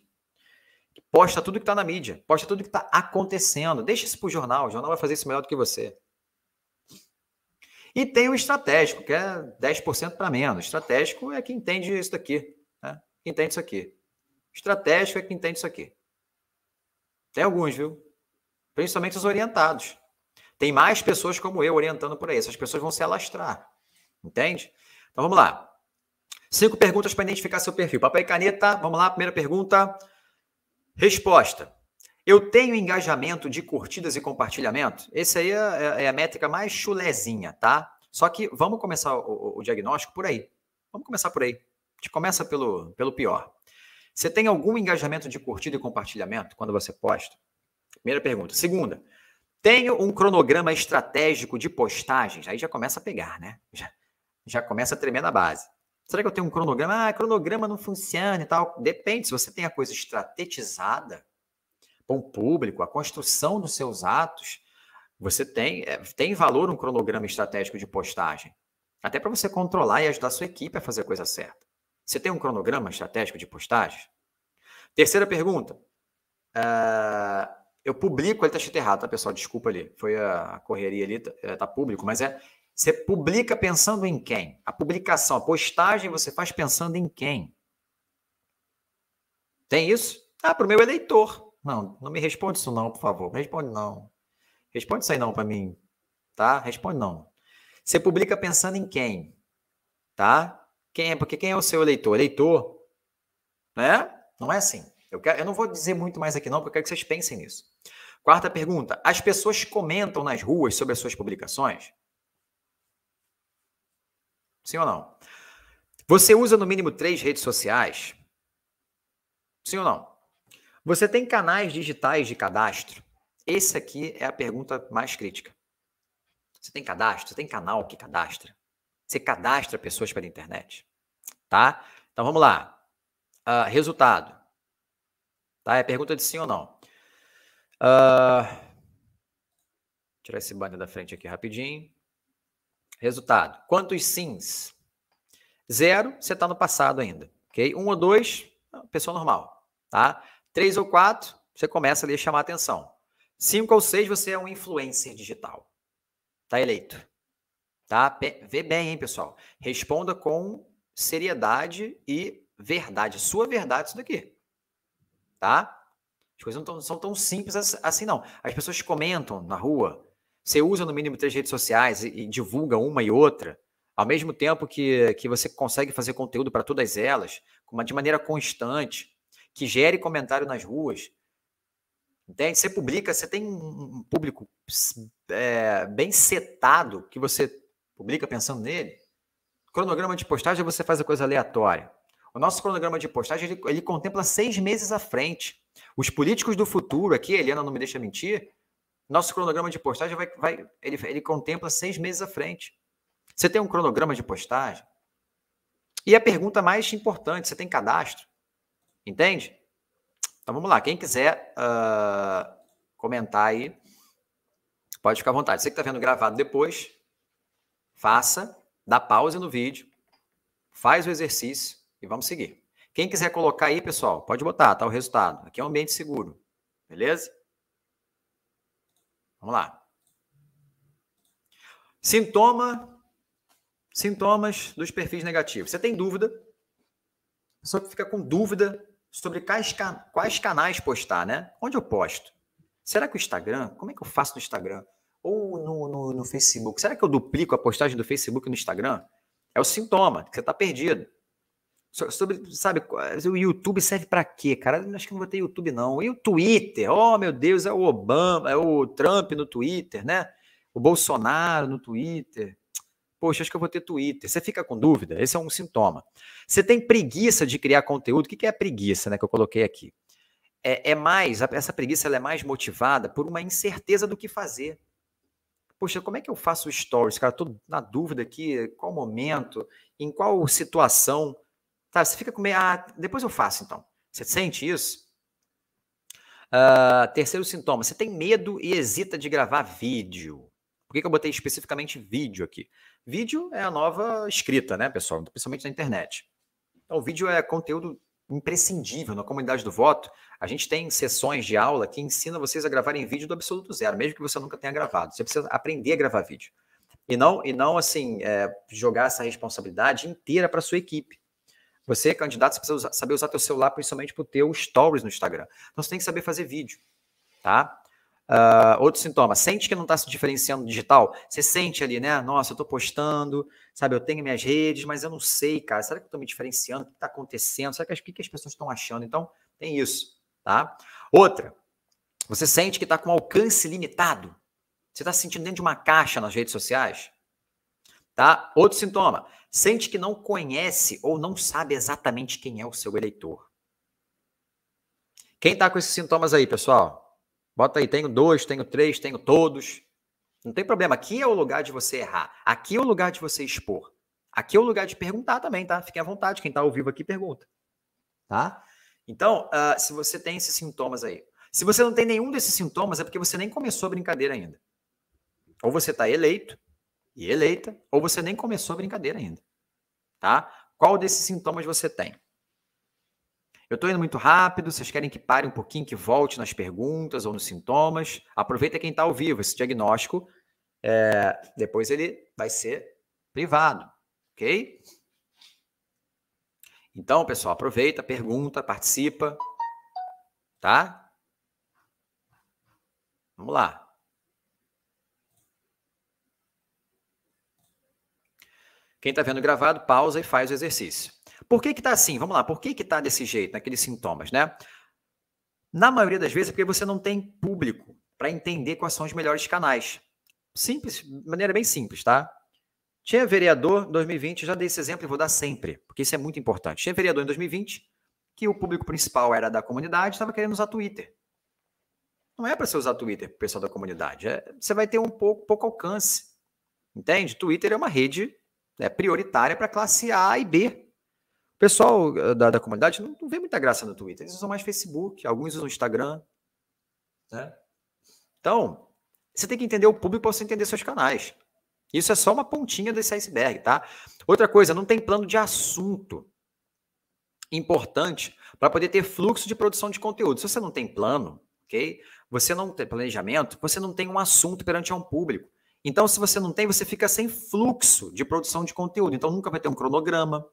Posta tudo que está na mídia, posta tudo que está acontecendo. Deixa isso para o jornal, o jornal vai fazer isso melhor do que você. E tem o estratégico, que é 10% para menos. Estratégico é quem entende isso daqui. Né? Quem entende isso aqui. Estratégico é quem entende isso aqui. Tem alguns, viu? Principalmente os orientados. Tem mais pessoas como eu orientando por aí. Essas pessoas vão se alastrar. Entende? Então vamos lá. Cinco perguntas para identificar seu perfil. Papel e caneta, vamos lá, primeira pergunta. Resposta. Eu tenho engajamento de curtidas e compartilhamento? Essa aí é, é, é, a métrica mais chulezinha, tá? Só que vamos começar o, o, diagnóstico por aí. Vamos começar por aí. A gente começa pelo, pelo pior. Você tem algum engajamento de curtida e compartilhamento quando você posta? Primeira pergunta. Segunda, tenho um cronograma estratégico de postagens? Aí já começa a pegar, né? Já, já começa a tremer na base. Será que eu tenho um cronograma? Ah, cronograma não funciona e tal. Depende, se você tem a coisa estratetizada para um público, a construção dos seus atos, você tem, é, tem valor um cronograma estratégico de postagem. Até para você controlar e ajudar a sua equipe a fazer a coisa certa. Você tem um cronograma estratégico de postagem? Terceira pergunta. Uh, eu publico, ele está escrito errado, tá, pessoal? Desculpa ali. Foi a correria ali, tá, é, tá público, mas é você publica pensando em quem? A publicação, a postagem você faz pensando em quem? Tem isso? Ah, para o meu eleitor. Não, não me responde isso não, por favor. responde não. Responde isso aí não para mim, tá? Responde não. Você publica pensando em quem? Tá? Quem é? Porque quem é o seu eleitor? Eleitor, né? Não é assim. Eu, quero, eu não vou dizer muito mais aqui não, porque eu quero que vocês pensem nisso. Quarta pergunta. As pessoas comentam nas ruas sobre as suas publicações? Sim ou não? Você usa no mínimo três redes sociais? Sim ou não? Você tem canais digitais de cadastro? Essa aqui é a pergunta mais crítica. Você tem cadastro? Você tem canal que cadastra? Você cadastra pessoas pela internet? Tá? Então vamos lá. Uh, resultado. Tá? É pergunta de sim ou não. Uh, tirar esse banner da frente aqui rapidinho. Resultado: quantos sims? Zero, você está no passado ainda. Ok? Um ou dois, pessoa normal. Tá? Três ou quatro, você começa ali a chamar atenção. Cinco ou seis, você é um influencer digital. Tá eleito. Tá? Vê bem, hein, pessoal? Responda com seriedade e verdade. Sua verdade, isso daqui. Tá? As coisas não são tão simples assim, não. As pessoas comentam na rua, você usa no mínimo três redes sociais e, e divulga uma e outra, ao mesmo tempo que, que você consegue fazer conteúdo para todas elas, uma, de maneira constante, que gere comentário nas ruas, entende? Você publica, você tem um público é, bem setado que você publica pensando nele. Cronograma de postagem você faz a coisa aleatória. O nosso cronograma de postagem ele, ele contempla seis meses à frente. Os políticos do futuro aqui, Eliana não me deixa mentir, nosso cronograma de postagem vai, vai ele, ele contempla seis meses à frente. Você tem um cronograma de postagem? E a pergunta mais importante: você tem cadastro? Entende? Então vamos lá. Quem quiser uh, comentar aí, pode ficar à vontade. Você que está vendo gravado depois, faça, dá pausa no vídeo, faz o exercício e vamos seguir. Quem quiser colocar aí, pessoal, pode botar, tá? O resultado. Aqui é um ambiente seguro. Beleza? Vamos lá. Sintoma, sintomas dos perfis negativos. Você tem dúvida? Só que fica com dúvida sobre quais, quais canais postar, né? Onde eu posto? Será que o Instagram? Como é que eu faço no Instagram? Ou no, no, no Facebook? Será que eu duplico a postagem do Facebook no Instagram? É o sintoma, que você está perdido. Sobre, sabe, eh, o YouTube serve para quê, cara? Acho que não vou ter YouTube, não. E o Twitter? Oh, meu Deus, é o Obama, é o Trump no Twitter, né? O Bolsonaro no Twitter. Poxa, acho que eu vou ter Twitter. Você fica com dúvida? Esse é um sintoma. Você tem preguiça de criar conteúdo. O que é preguiça, né? Que eu coloquei aqui. É, é mais, essa preguiça é mais motivada por uma incerteza do que fazer. Poxa, como é que eu faço stories, cara? estou na dúvida aqui, qual momento, em qual situação Sabe, você fica com meio, ah, depois eu faço então. Você sente isso? Uh, terceiro sintoma, você tem medo e hesita de gravar vídeo. Por que, que eu botei especificamente vídeo aqui? Vídeo é a nova escrita, né, pessoal? Principalmente na internet. Então, o vídeo é conteúdo imprescindível na comunidade do voto. A gente tem sessões de aula que ensina vocês a gravarem vídeo do absoluto zero, mesmo que você nunca tenha gravado. Você precisa aprender a gravar vídeo. E não, e não assim, é, jogar essa responsabilidade inteira para sua equipe. Você é candidato, você precisa usar, saber usar teu celular principalmente para o teu stories no Instagram. Então você tem que saber fazer vídeo, tá? Uh, outro sintoma, sente que não está se diferenciando digital? Você sente ali, né? Nossa, eu estou postando, sabe? Eu tenho minhas redes, mas eu não sei, cara. Será que eu estou me diferenciando? O que está acontecendo? Será que as, o que as pessoas estão achando? Então, tem isso, tá? Outra, você sente que está com alcance limitado? Você está se sentindo dentro de uma caixa nas redes sociais? Tá? Outro sintoma: sente que não conhece ou não sabe exatamente quem é o seu eleitor. Quem tá com esses sintomas aí, pessoal? Bota aí, tenho dois, tenho três, tenho todos. Não tem problema, aqui é o lugar de você errar, aqui é o lugar de você expor, aqui é o lugar de perguntar também, tá? Fiquem à vontade, quem tá ao vivo aqui pergunta, tá? Então, uh, se você tem esses sintomas aí, se você não tem nenhum desses sintomas, é porque você nem começou a brincadeira ainda. Ou você está eleito, e eleita, ou você nem começou a brincadeira ainda. Tá? Qual desses sintomas você tem? Eu estou indo muito rápido, vocês querem que pare um pouquinho, que volte nas perguntas ou nos sintomas. Aproveita quem está ao vivo, esse diagnóstico. É, depois ele vai ser privado, ok? Então, pessoal, aproveita, pergunta, participa, tá? Vamos lá. Quem está vendo gravado, pausa e faz o exercício. Por que está assim? Vamos lá, por que está desse jeito, naqueles sintomas, né? Na maioria das vezes é porque você não tem público para entender quais são os melhores canais. Simples, de maneira bem simples, tá? Tinha vereador em 2020, já dei esse exemplo e vou dar sempre, porque isso é muito importante. Tinha vereador em 2020 que o público principal era da comunidade, estava querendo usar Twitter. Não é para você usar Twitter, pessoal da comunidade. É, você vai ter um pouco, pouco alcance. Entende? Twitter é uma rede é prioritária para classe A e B. O pessoal eh, da, da comunidade não, não, vê muita graça no Twitter, eles usam mais Facebook, alguns usam Instagram. Né? Então, você tem que entender o público para você entender seus canais. Isso é só uma pontinha desse iceberg, tá? Outra coisa, não tem plano de assunto importante para poder ter fluxo de produção de conteúdo. Se você não tem plano, ok? Você não tem planejamento, você não tem um assunto perante um público. Então, se você não tem, você fica sem fluxo de produção de conteúdo. Então, nunca vai ter um cronograma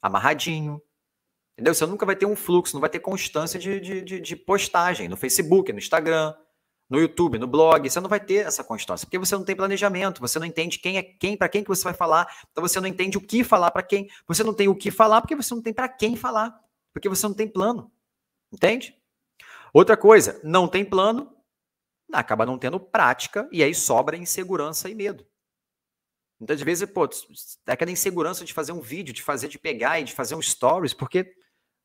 amarradinho. Entendeu? Você nunca vai ter um fluxo, não vai ter constância de, de, de, de postagem no Facebook, no Instagram, no YouTube, no blog. Você não vai ter essa constância, porque você não tem planejamento, você não entende quem é quem, para quem que você vai falar, então você não entende o que falar para quem. Você não tem o que falar porque você não tem para quem falar, porque você não tem plano. Entende? Outra coisa, não tem plano, acaba não tendo prática e aí sobra insegurança e medo. Muitas então, vezes, pô, é aquela insegurança de fazer um vídeo, de fazer, de pegar e de fazer um stories, porque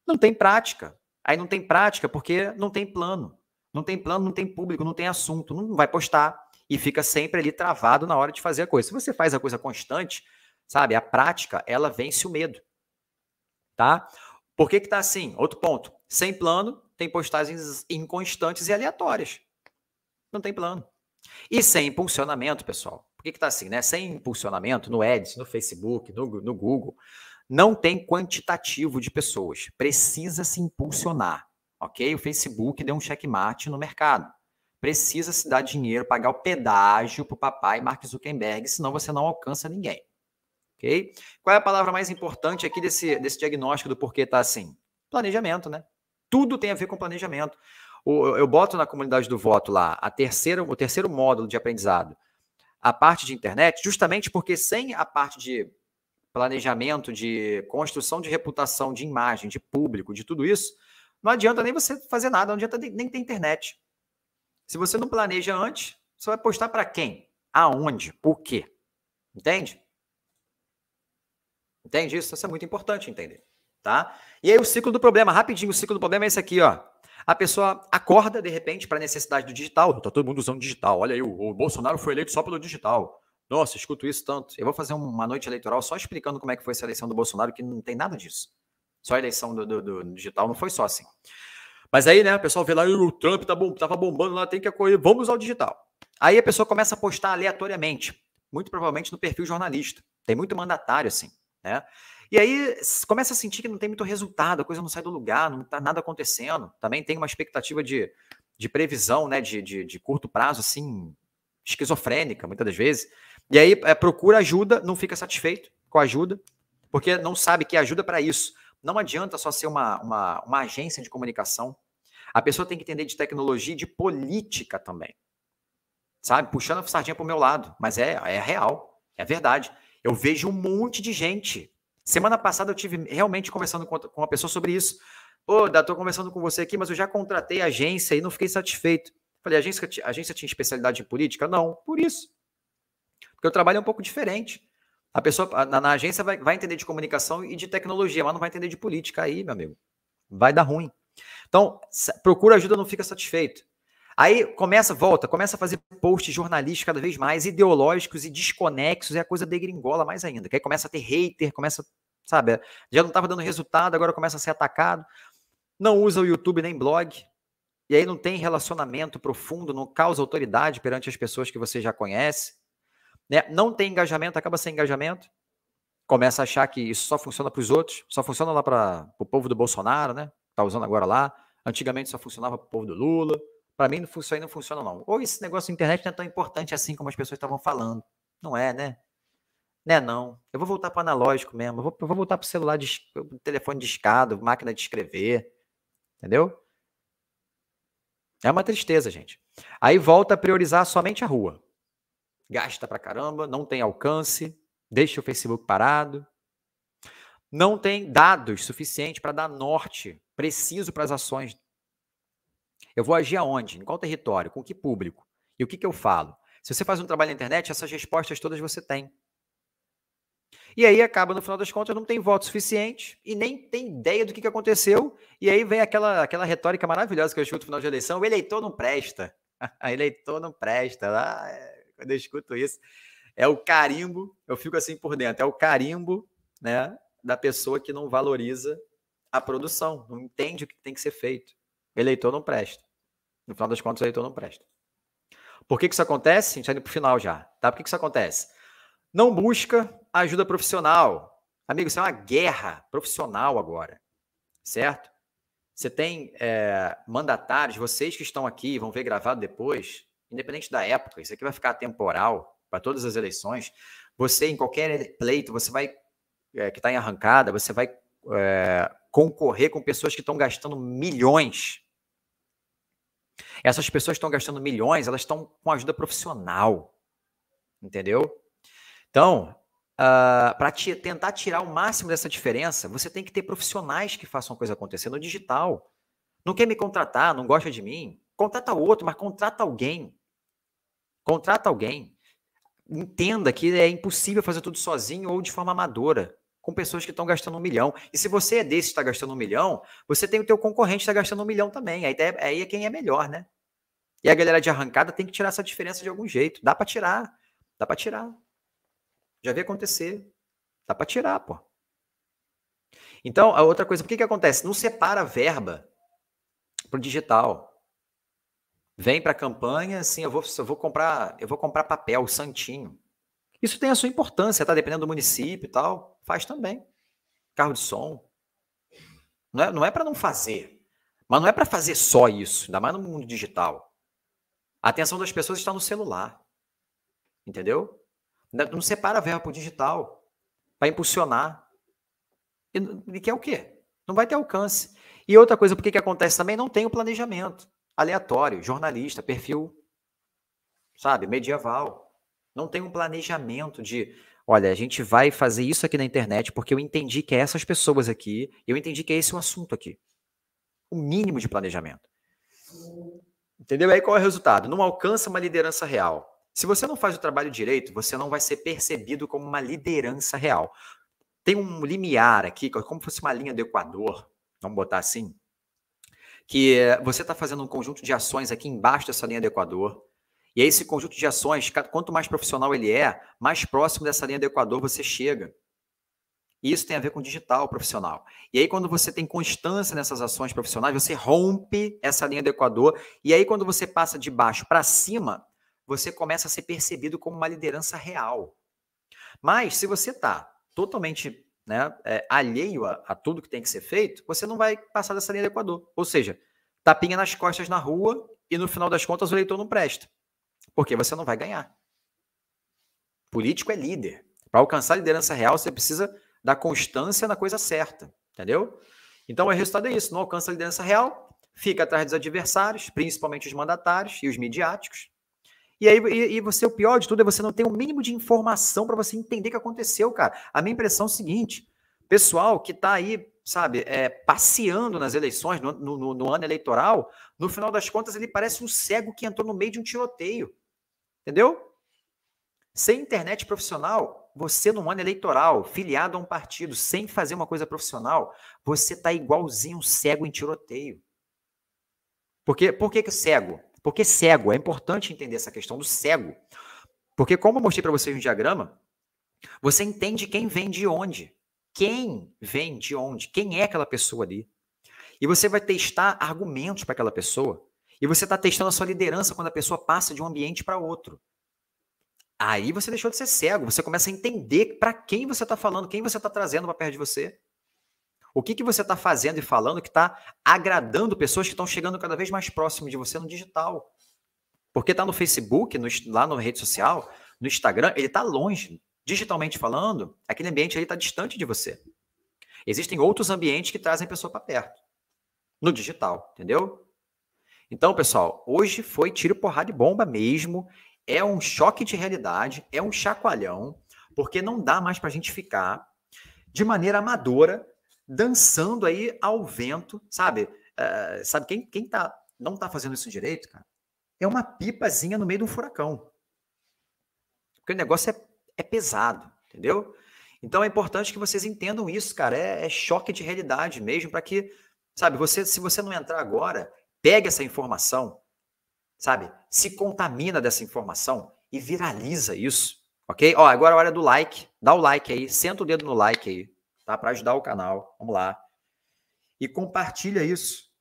não tem prática. Aí não tem prática porque não tem plano. Não tem plano, não tem público, não tem assunto, não vai postar e fica sempre ali travado na hora de fazer a coisa. Se você faz a coisa constante, sabe, a prática, ela vence o medo. Tá? Por que que tá assim? Outro ponto. Sem plano, tem postagens inconstantes e aleatórias. Não tem plano. E sem impulsionamento, pessoal. Por que está assim, né? Sem impulsionamento no Ads, no Facebook, no, no Google, não tem quantitativo de pessoas. Precisa se impulsionar, ok? O Facebook deu um checkmate no mercado. Precisa se dar dinheiro, pagar o pedágio para o papai Mark Zuckerberg, senão você não alcança ninguém. Ok? Qual é a palavra mais importante aqui desse, desse diagnóstico do porquê está assim? Planejamento, né? Tudo tem a ver com planejamento eu boto na comunidade do voto lá a terceira, o terceiro módulo de aprendizado, a parte de internet, justamente porque sem a parte de planejamento, de construção de reputação, de imagem, de público, de tudo isso, não adianta nem você fazer nada, não adianta nem ter internet. Se você não planeja antes, você vai postar para quem? Aonde? O quê? Entende? Entende isso? Isso é muito importante entender, tá? E aí o ciclo do problema, rapidinho, o ciclo do problema é esse aqui, ó. A pessoa acorda, de repente, para a necessidade do digital. Está todo mundo usando digital. Olha aí, o, o Bolsonaro foi eleito só pelo digital. Nossa, escuto isso tanto. Eu vou fazer uma noite eleitoral só explicando como é que foi essa eleição do Bolsonaro, que não tem nada disso. Só a eleição do, do, do digital não foi só assim. Mas aí, né, o pessoal vê lá, o Trump tá bom, tava bombando lá, tem que acolher, vamos o digital. Aí a pessoa começa a postar aleatoriamente, muito provavelmente no perfil jornalista. Tem muito mandatário assim, né? E aí começa a sentir que não tem muito resultado, a coisa não sai do lugar, não está nada acontecendo. Também tem uma expectativa de, de previsão, né, de, de, de curto prazo, assim, esquizofrênica, muitas das vezes. E aí é, procura ajuda, não fica satisfeito com a ajuda, porque não sabe que ajuda para isso. Não adianta só ser uma, uma, uma agência de comunicação. A pessoa tem que entender de tecnologia e de política também. Sabe? Puxando a sardinha para o meu lado. Mas é, é real, é verdade. Eu vejo um monte de gente Semana passada eu tive realmente conversando com uma pessoa sobre isso. Ô, oh, estou conversando com você aqui, mas eu já contratei agência e não fiquei satisfeito. Falei, agência, agência tinha especialidade em política? Não, por isso. Porque o trabalho é um pouco diferente. A pessoa na, na agência vai, vai entender de comunicação e de tecnologia, mas não vai entender de política. Aí, meu amigo, vai dar ruim. Então, procura ajuda, não fica satisfeito. Aí começa, volta, começa a fazer posts jornalísticos cada vez mais ideológicos e desconexos, é a coisa degringola mais ainda. Que aí começa a ter hater, começa, sabe, já não estava dando resultado, agora começa a ser atacado. Não usa o YouTube nem blog. E aí não tem relacionamento profundo, não causa autoridade perante as pessoas que você já conhece. Né? Não tem engajamento, acaba sem engajamento. Começa a achar que isso só funciona para os outros, só funciona lá para o povo do Bolsonaro, né? Tá usando agora lá. Antigamente só funcionava para o povo do Lula. Para mim, não, isso aí não funciona, não. Ou esse negócio da internet não é tão importante assim como as pessoas estavam falando. Não é, né? Né, não. Eu vou voltar para analógico mesmo. Eu vou, eu vou voltar para o celular, de, telefone de escada, máquina de escrever. Entendeu? É uma tristeza, gente. Aí volta a priorizar somente a rua. Gasta pra caramba, não tem alcance, deixa o Facebook parado. Não tem dados suficientes para dar norte preciso para as ações eu vou agir aonde? Em qual território? Com que público? E o que, que eu falo? Se você faz um trabalho na internet, essas respostas todas você tem. E aí acaba, no final das contas, não tem voto suficiente e nem tem ideia do que, que aconteceu. E aí vem aquela, aquela retórica maravilhosa que eu escuto no final de eleição: o eleitor não presta. A eleitor não presta. Ah, quando eu escuto isso, é o carimbo, eu fico assim por dentro, é o carimbo né, da pessoa que não valoriza a produção, não entende o que tem que ser feito. Eleitor não presta. No final das contas, eleitor não presta. Por que, que isso acontece? A gente está indo para o final já. Tá? Por que, que isso acontece? Não busca ajuda profissional. Amigo, isso é uma guerra profissional agora. Certo? Você tem é, mandatários, vocês que estão aqui, vão ver gravado depois, independente da época, isso aqui vai ficar temporal para todas as eleições. Você, em qualquer pleito, você vai, é, que está em arrancada, você vai é, concorrer com pessoas que estão gastando milhões essas pessoas estão gastando milhões, elas estão com ajuda profissional. Entendeu? Então, Uh, ah, para tentar tirar o máximo dessa diferença, você tem que ter profissionais que façam a coisa acontecer no digital. Não quer me contratar, não gosta de mim? Contrata outro, mas contrata alguém. Contrata alguém. Entenda que é impossível fazer tudo sozinho ou de forma amadora com pessoas que estão gastando um milhão. E se você é desse está gastando um milhão, você tem o teu concorrente que está gastando um milhão também. Aí, tá, aí é quem é melhor, né? E a galera de arrancada tem que tirar essa diferença de algum jeito. Dá para tirar. Dá para tirar. Já vi acontecer. Dá para tirar, pô. Então, a outra coisa, o que que acontece? Não separa a verba pro digital. Vem para a campanha, assim, eu vou, eu vou comprar, eu vou comprar papel, santinho. Isso tem a sua importância, tá dependendo do município e tal. Faz também. Carro de som. Não é, não é para não fazer. Mas não é para fazer só isso, ainda mais no mundo digital. A atenção das pessoas está no celular. Entendeu? Não separa a verba para o digital para impulsionar. E, e quer o quê? Não vai ter alcance. E outra coisa, por que acontece também? Não tem o planejamento. Aleatório, jornalista, perfil, sabe, medieval. Não tem um planejamento de olha, a gente vai fazer isso aqui na internet porque eu entendi que é essas pessoas aqui, eu entendi que é esse o assunto aqui. O mínimo de planejamento. Entendeu? Aí qual é o resultado? Não alcança uma liderança real. Se você não faz o trabalho direito, você não vai ser percebido como uma liderança real. Tem um limiar aqui, é como se fosse uma linha do Equador, vamos botar assim, que você está fazendo um conjunto de ações aqui embaixo dessa linha do Equador, e aí, esse conjunto de ações, quanto mais profissional ele é, mais próximo dessa linha do Equador você chega. E isso tem a ver com digital profissional. E aí, quando você tem constância nessas ações profissionais, você rompe essa linha do Equador. E aí, quando você passa de baixo para cima, você começa a ser percebido como uma liderança real. Mas, se você está totalmente né, é, alheio a, a tudo que tem que ser feito, você não vai passar dessa linha do Equador. Ou seja, tapinha nas costas na rua e no final das contas o eleitor não presta porque você não vai ganhar. Político é líder. Para alcançar a liderança real, você precisa da constância na coisa certa, entendeu? Então, o resultado é isso: não alcança a liderança real, fica atrás dos adversários, principalmente os mandatários e os midiáticos. E aí, e, e você, o pior de tudo é você não ter o um mínimo de informação para você entender o que aconteceu, cara. A minha impressão é o seguinte: pessoal que está aí, sabe, é, passeando nas eleições, no, no, no ano eleitoral, no final das contas, ele parece um cego que entrou no meio de um tiroteio. Entendeu? Sem internet profissional, você num ano eleitoral, filiado a um partido, sem fazer uma coisa profissional, você tá igualzinho um cego em tiroteio. Porque, por que, que cego? Porque cego, é importante entender essa questão do cego. Porque, como eu mostrei para vocês no diagrama, você entende quem vem de onde. Quem vem de onde? Quem é aquela pessoa ali? E você vai testar argumentos para aquela pessoa e você está testando a sua liderança quando a pessoa passa de um ambiente para outro. Aí você deixou de ser cego, você começa a entender para quem você está falando, quem você está trazendo para perto de você. O que, que você está fazendo e falando que está agradando pessoas que estão chegando cada vez mais próximo de você no digital. Porque está no Facebook, no, lá na rede social, no Instagram, ele está longe. Digitalmente falando, aquele ambiente está distante de você. Existem outros ambientes que trazem a pessoa para perto. No digital, entendeu? Então, pessoal, hoje foi tiro, porrada e bomba mesmo. É um choque de realidade, é um chacoalhão, porque não dá mais para a gente ficar de maneira amadora dançando aí ao vento, sabe? Uh, sabe quem, quem tá, não tá fazendo isso direito, cara? É uma pipazinha no meio de um furacão. Porque o negócio é, é pesado, entendeu? Então é importante que vocês entendam isso, cara. É, é choque de realidade mesmo, para que, sabe, você, se você não entrar agora, pega essa informação, sabe? Se contamina dessa informação e viraliza isso, ok? Ó, agora é a hora do like. Dá o like aí, senta o dedo no like aí, tá? Para ajudar o canal. Vamos lá. E compartilha isso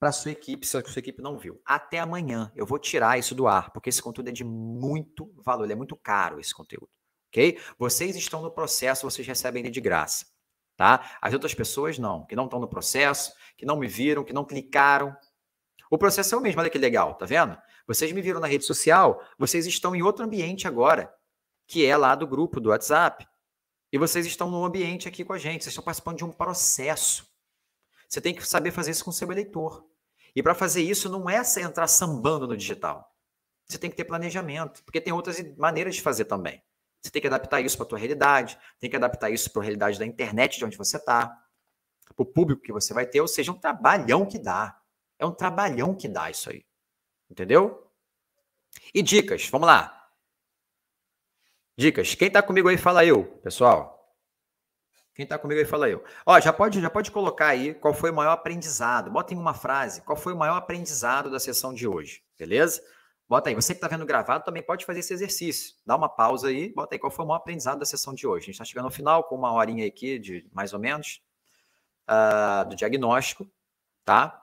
para sua equipe, se a sua equipe não viu. Até amanhã. Eu vou tirar isso do ar, porque esse conteúdo é de muito valor, ele é muito caro esse conteúdo, ok? Vocês estão no processo, vocês recebem ele de graça tá? As outras pessoas não, que não estão no processo, que não me viram, que não clicaram. O processo é o mesmo, olha que legal, tá vendo? Vocês me viram na rede social, vocês estão em outro ambiente agora, que é lá do grupo do WhatsApp. E vocês estão no ambiente aqui com a gente, vocês estão participando de um processo. Você tem que saber fazer isso com o seu eleitor. E para fazer isso não é entrar sambando no digital. Você tem que ter planejamento, porque tem outras maneiras de fazer também. Você tem que adaptar isso para a tua realidade, tem que adaptar isso para a realidade da internet de onde você está, para o público que você vai ter, ou seja, é um trabalhão que dá. É um trabalhão que dá isso aí. Entendeu? E dicas, vamos lá. Dicas. Quem está comigo aí fala eu, pessoal. Quem está comigo aí fala eu. Ó, já pode, já pode colocar aí qual foi o maior aprendizado. Bota em uma frase, qual foi o maior aprendizado da sessão de hoje, beleza? Bota aí, você que está vendo gravado também pode fazer esse exercício. Dá uma pausa aí, bota aí qual foi o maior aprendizado da sessão de hoje. A gente está chegando ao final com uma horinha aqui de mais ou menos uh, do diagnóstico, tá?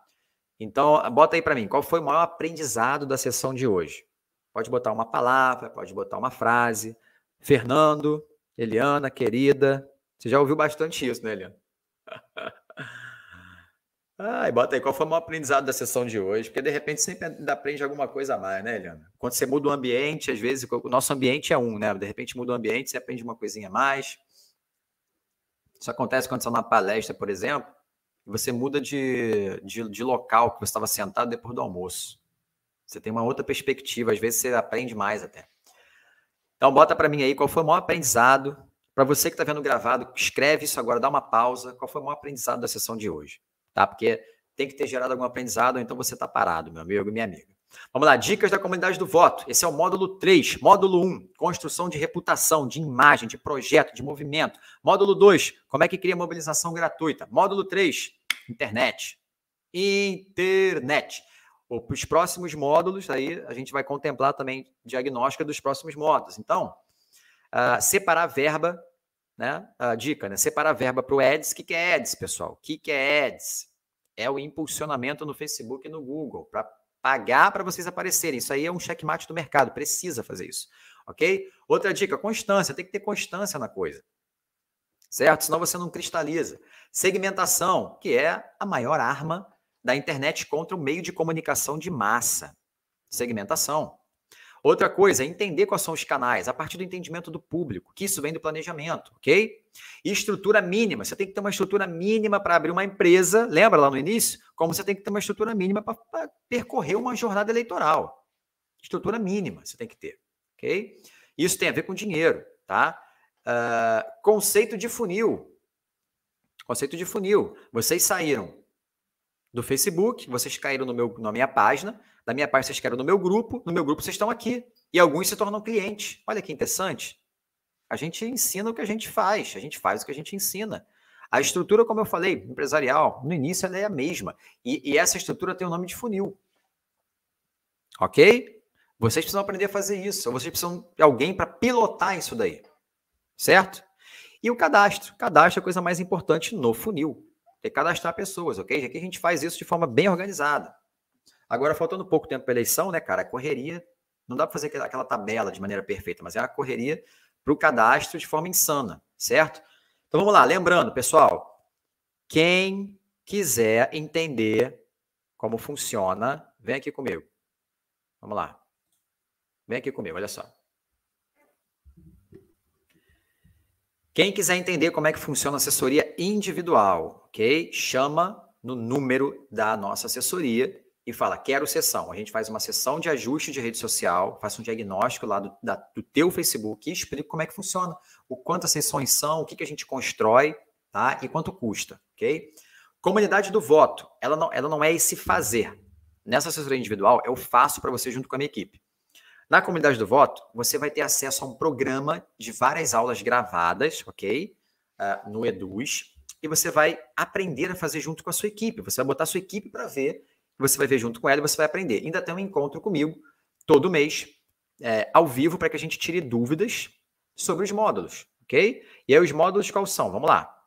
Então, bota aí para mim, qual foi o maior aprendizado da sessão de hoje? Pode botar uma palavra, pode botar uma frase. Fernando, Eliana, querida. Você já ouviu bastante isso, né, Eliana? Ah, e bota aí qual foi o maior aprendizado da sessão de hoje, porque de repente sempre aprende alguma coisa a mais, né, Eliana? Quando você muda o ambiente, às vezes o nosso ambiente é um, né? De repente muda o ambiente, você aprende uma coisinha a mais. Isso acontece quando você está na palestra, por exemplo, e você muda de, de, de local que você estava sentado depois do almoço. Você tem uma outra perspectiva, às vezes você aprende mais até. Então bota para mim aí qual foi o maior aprendizado. Para você que está vendo gravado, escreve isso agora, dá uma pausa. Qual foi o maior aprendizado da sessão de hoje? tá? Porque tem que ter gerado algum aprendizado, ou então você está parado, meu amigo e minha amiga. Vamos lá, dicas da comunidade do voto. Esse é o módulo 3. Módulo 1, construção de reputação, de imagem, de projeto, de movimento. Módulo 2, como é que cria mobilização gratuita. Módulo 3, internet. Internet. Os próximos módulos, aí a gente vai contemplar também diagnóstica dos próximos módulos. Então, uh, separar verba né? A dica, né? a verba para o Ads. O que, que é Ads, pessoal? O que, que é Ads? É o impulsionamento no Facebook e no Google para pagar para vocês aparecerem. Isso aí é um checkmate do mercado, precisa fazer isso, ok? Outra dica, constância. Tem que ter constância na coisa, certo? Senão você não cristaliza. Segmentação, que é a maior arma da internet contra o meio de comunicação de massa. Segmentação. Outra coisa é entender quais são os canais, a partir do entendimento do público, que isso vem do planejamento, ok? E estrutura mínima. Você tem que ter uma estrutura mínima para abrir uma empresa. Lembra lá no início? Como você tem que ter uma estrutura mínima para percorrer uma jornada eleitoral. Estrutura mínima você tem que ter, ok? Isso tem a ver com dinheiro, tá? Uh, conceito de funil. Conceito de funil. Vocês saíram do Facebook, vocês caíram no meu, na minha página, da minha página vocês caíram no meu grupo, no meu grupo vocês estão aqui. E alguns se tornam clientes. Olha que interessante. A gente ensina o que a gente faz, a gente faz o que a gente ensina. A estrutura, como eu falei, empresarial, no início ela é a mesma. E, e essa estrutura tem o nome de funil. Ok? Vocês precisam aprender a fazer isso. Ou vocês precisam de alguém para pilotar isso daí. Certo? E o cadastro. Cadastro é a coisa mais importante no funil é cadastrar pessoas, ok? Aqui a gente faz isso de forma bem organizada. Agora, faltando pouco tempo para a eleição, né, cara? A correria, não dá para fazer aquela tabela de maneira perfeita, mas é uma correria para o cadastro de forma insana, certo? Então vamos lá, lembrando, pessoal, quem quiser entender como funciona, vem aqui comigo. Vamos lá. Vem aqui comigo, olha só. Quem quiser entender como é que funciona a assessoria individual, ok? Chama no número da nossa assessoria e fala, quero sessão. A gente faz uma sessão de ajuste de rede social, faz um diagnóstico lá do, da, do teu Facebook e explica como é que funciona, o as sessões são, o que, que a gente constrói, tá? E quanto custa, ok? Comunidade do voto, ela não, ela não é esse fazer. Nessa assessoria individual, eu faço para você junto com a minha equipe. Na comunidade do voto, você vai ter acesso a um programa de várias aulas gravadas, ok? Uh, no Eduz, e você vai aprender a fazer junto com a sua equipe. Você vai botar a sua equipe para ver, você vai ver junto com ela e você vai aprender. Ainda tem um encontro comigo todo mês, é, ao vivo, para que a gente tire dúvidas sobre os módulos, ok? E aí, os módulos quais são? Vamos lá.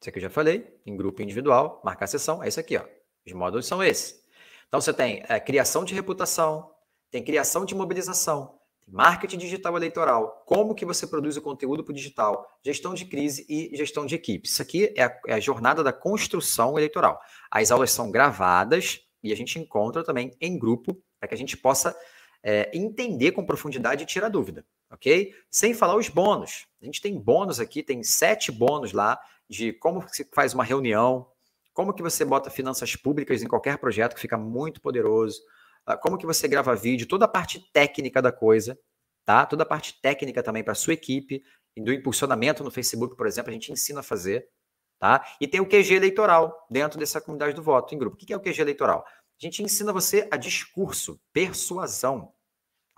Isso aqui eu já falei, em grupo individual, marcar sessão, é isso aqui, ó. Os módulos são esses. Então, você tem é, criação de reputação, tem criação de mobilização, Marketing digital eleitoral, como que você produz o conteúdo para o digital, gestão de crise e gestão de equipe. Isso aqui é a, é a jornada da construção eleitoral. As aulas são gravadas e a gente encontra também em grupo para que a gente possa é, entender com profundidade e tirar dúvida, ok? Sem falar os bônus. A gente tem bônus aqui, tem sete bônus lá de como se faz uma reunião, como que você bota finanças públicas em qualquer projeto, que fica muito poderoso. Ah, como que você grava vídeo, toda a parte técnica da coisa, tá? Toda a parte técnica também para sua equipe, do impulsionamento no Facebook, por exemplo, a gente ensina a fazer, tá? E tem o QG eleitoral dentro dessa comunidade do voto em grupo. O que é o QG eleitoral? A gente ensina você a discurso, persuasão,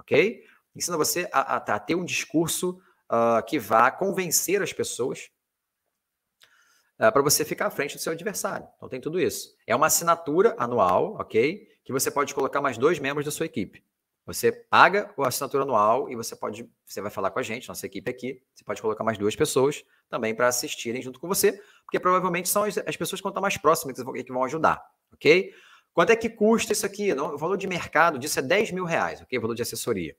ok? Ensina você a, a, a ter um discurso uh, que vá convencer as pessoas uh, ah, para você ficar à frente do seu adversário. Então tem tudo isso. É uma assinatura anual, ok? que você pode colocar mais dois membros da sua equipe. Você paga a assinatura anual e você pode, você vai falar com a gente, nossa equipe aqui, você pode colocar mais duas pessoas também para assistirem junto com você, porque provavelmente são as, as pessoas que estão mais próximas que vão ajudar, ok? Quanto é que custa isso aqui? Não, o valor de mercado disso é 10 mil reais, ok? O valor de assessoria.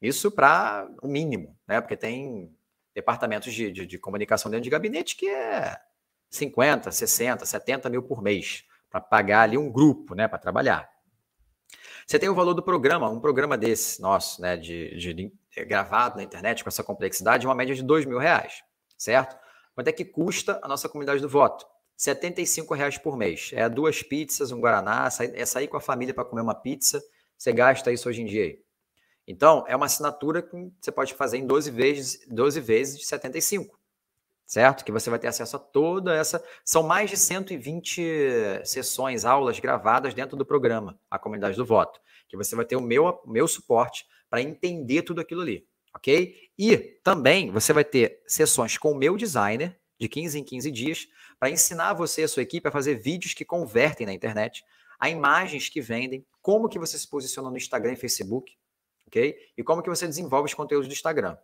Isso para o mínimo, né? Porque tem departamentos de, de, de comunicação dentro de gabinete que é 50, 60, 70 mil por mês para pagar ali um grupo, né? Para trabalhar. Você tem o valor do programa, um programa desse nosso, né, de, de, de é gravado na internet com essa complexidade, uma média de dois mil reais, certo? Quanto é que custa a nossa comunidade do voto? R$ reais por mês. É duas pizzas, um guaraná, é sair com a família para comer uma pizza. Você gasta isso hoje em dia. Então, é uma assinatura que você pode fazer em 12 vezes, 12 vezes de 75 certo? Que você vai ter acesso a toda essa. São mais de 120 sessões, aulas gravadas dentro do programa, a comunidade do voto, que você vai ter o meu, meu suporte para entender tudo aquilo ali, ok? E também você vai ter sessões com o meu designer, de 15 em 15 dias, para ensinar você e a sua equipe a fazer vídeos que convertem na internet, a imagens que vendem, como que você se posiciona no Instagram e Facebook, ok? E como que você desenvolve os conteúdos do Instagram,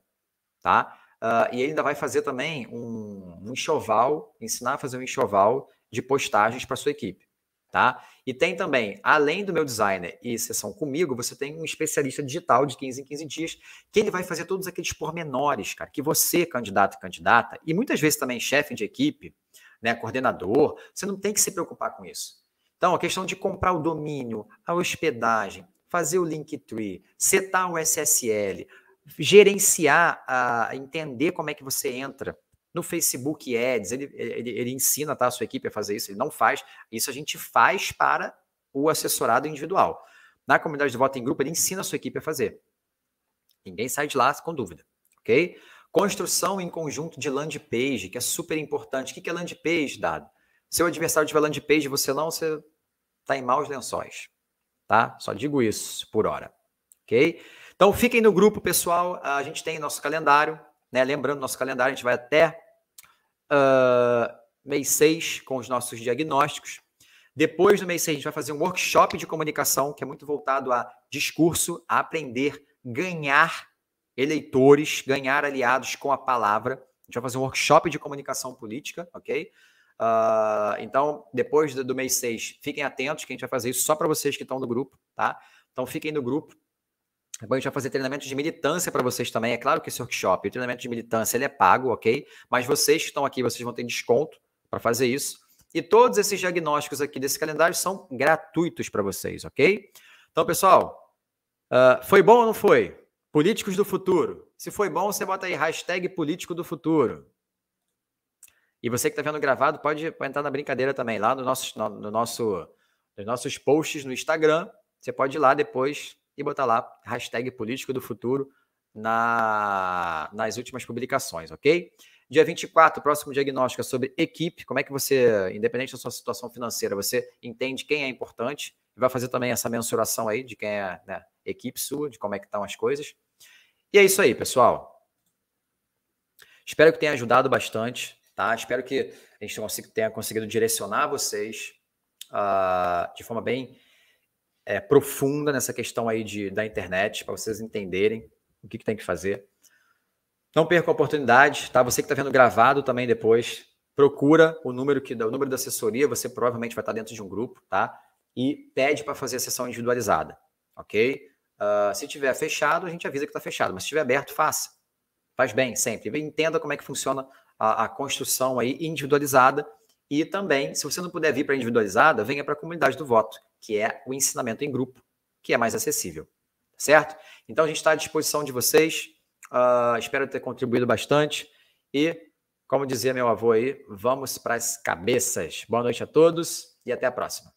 tá? Uh, e ele ainda vai fazer também um, um, enxoval, ensinar a fazer um enxoval de postagens para sua equipe, tá? E tem também, além do meu designer e sessão comigo, você tem um especialista digital de 15 em 15 dias, que ele vai fazer todos aqueles pormenores, cara, que você, candidato e candidata, e muitas vezes também chefe de equipe, né, coordenador, você não tem que se preocupar com isso. Então, a questão de comprar o domínio, a hospedagem, fazer o Linktree, setar o SSL, gerenciar, a entender como é que você entra no Facebook Ads, ele, ele, ele ensina tá, a sua equipe a fazer isso, ele não faz. Isso a gente faz para o assessorado individual. Na comunidade de voto em grupo, ele ensina a sua equipe a fazer. Ninguém sai de lá com dúvida, ok? Construção em conjunto de land page, que é super importante. O que é land page, Dado? Seu adversário tiver land page você não, você está em maus lençóis, tá? Só digo isso por hora, ok? Então fiquem no grupo, pessoal. Ah, a gente tem nosso calendário, né? Lembrando, nosso calendário, a gente vai até uh, mês 6 com os nossos diagnósticos. Depois do mês 6, a gente vai fazer um workshop de comunicação, que é muito voltado a discurso, a aprender, ganhar eleitores, ganhar aliados com a palavra. A gente vai fazer um workshop de comunicação política, ok? Uh, então, depois do, do mês 6, fiquem atentos, que a gente vai fazer isso só para vocês que estão no grupo, tá? Então, fiquem no grupo a gente vai fazer treinamento de militância para vocês também. É claro que esse workshop, o treinamento de militância, ele é pago, ok? Mas vocês que estão aqui, vocês vão ter desconto para fazer isso. E todos esses diagnósticos aqui desse calendário são gratuitos para vocês, ok? Então, pessoal, uh, foi bom ou não foi? Políticos do futuro. Se foi bom, você bota aí hashtag político do futuro. E você que está vendo gravado, pode entrar na brincadeira também, lá no nosso, no, no nosso, nos nossos posts no Instagram. Você pode ir lá depois e botar lá hashtag política do futuro na, nas últimas publicações, ok? Dia 24, próximo diagnóstico é sobre equipe. Como é que você, independente da sua situação financeira, você entende quem é importante e vai fazer também essa mensuração aí de quem é né, equipe sua, de como é que estão as coisas. E é isso aí, pessoal. Espero que tenha ajudado bastante, tá? Espero que a gente tenha conseguido direcionar vocês uh, de forma bem é, profunda nessa questão aí de, da internet, para vocês entenderem o que, que, tem que fazer. Não perca a oportunidade, tá? Você que está vendo gravado também depois, procura o número que o número da assessoria, você provavelmente vai estar tá dentro de um grupo, tá? E pede para fazer a sessão individualizada, ok? Uh, se tiver fechado, a gente avisa que está fechado, mas se tiver aberto, faça. Faz bem sempre. Entenda como é que funciona a, a construção aí individualizada e também, se você não puder vir para a individualizada, venha para a comunidade do voto, que é o ensinamento em grupo, que é mais acessível. Tá certo? Então a gente está à disposição de vocês. Uh, espero ter contribuído bastante. E, como dizia meu avô aí, vamos para as cabeças. Boa noite a todos e até a próxima.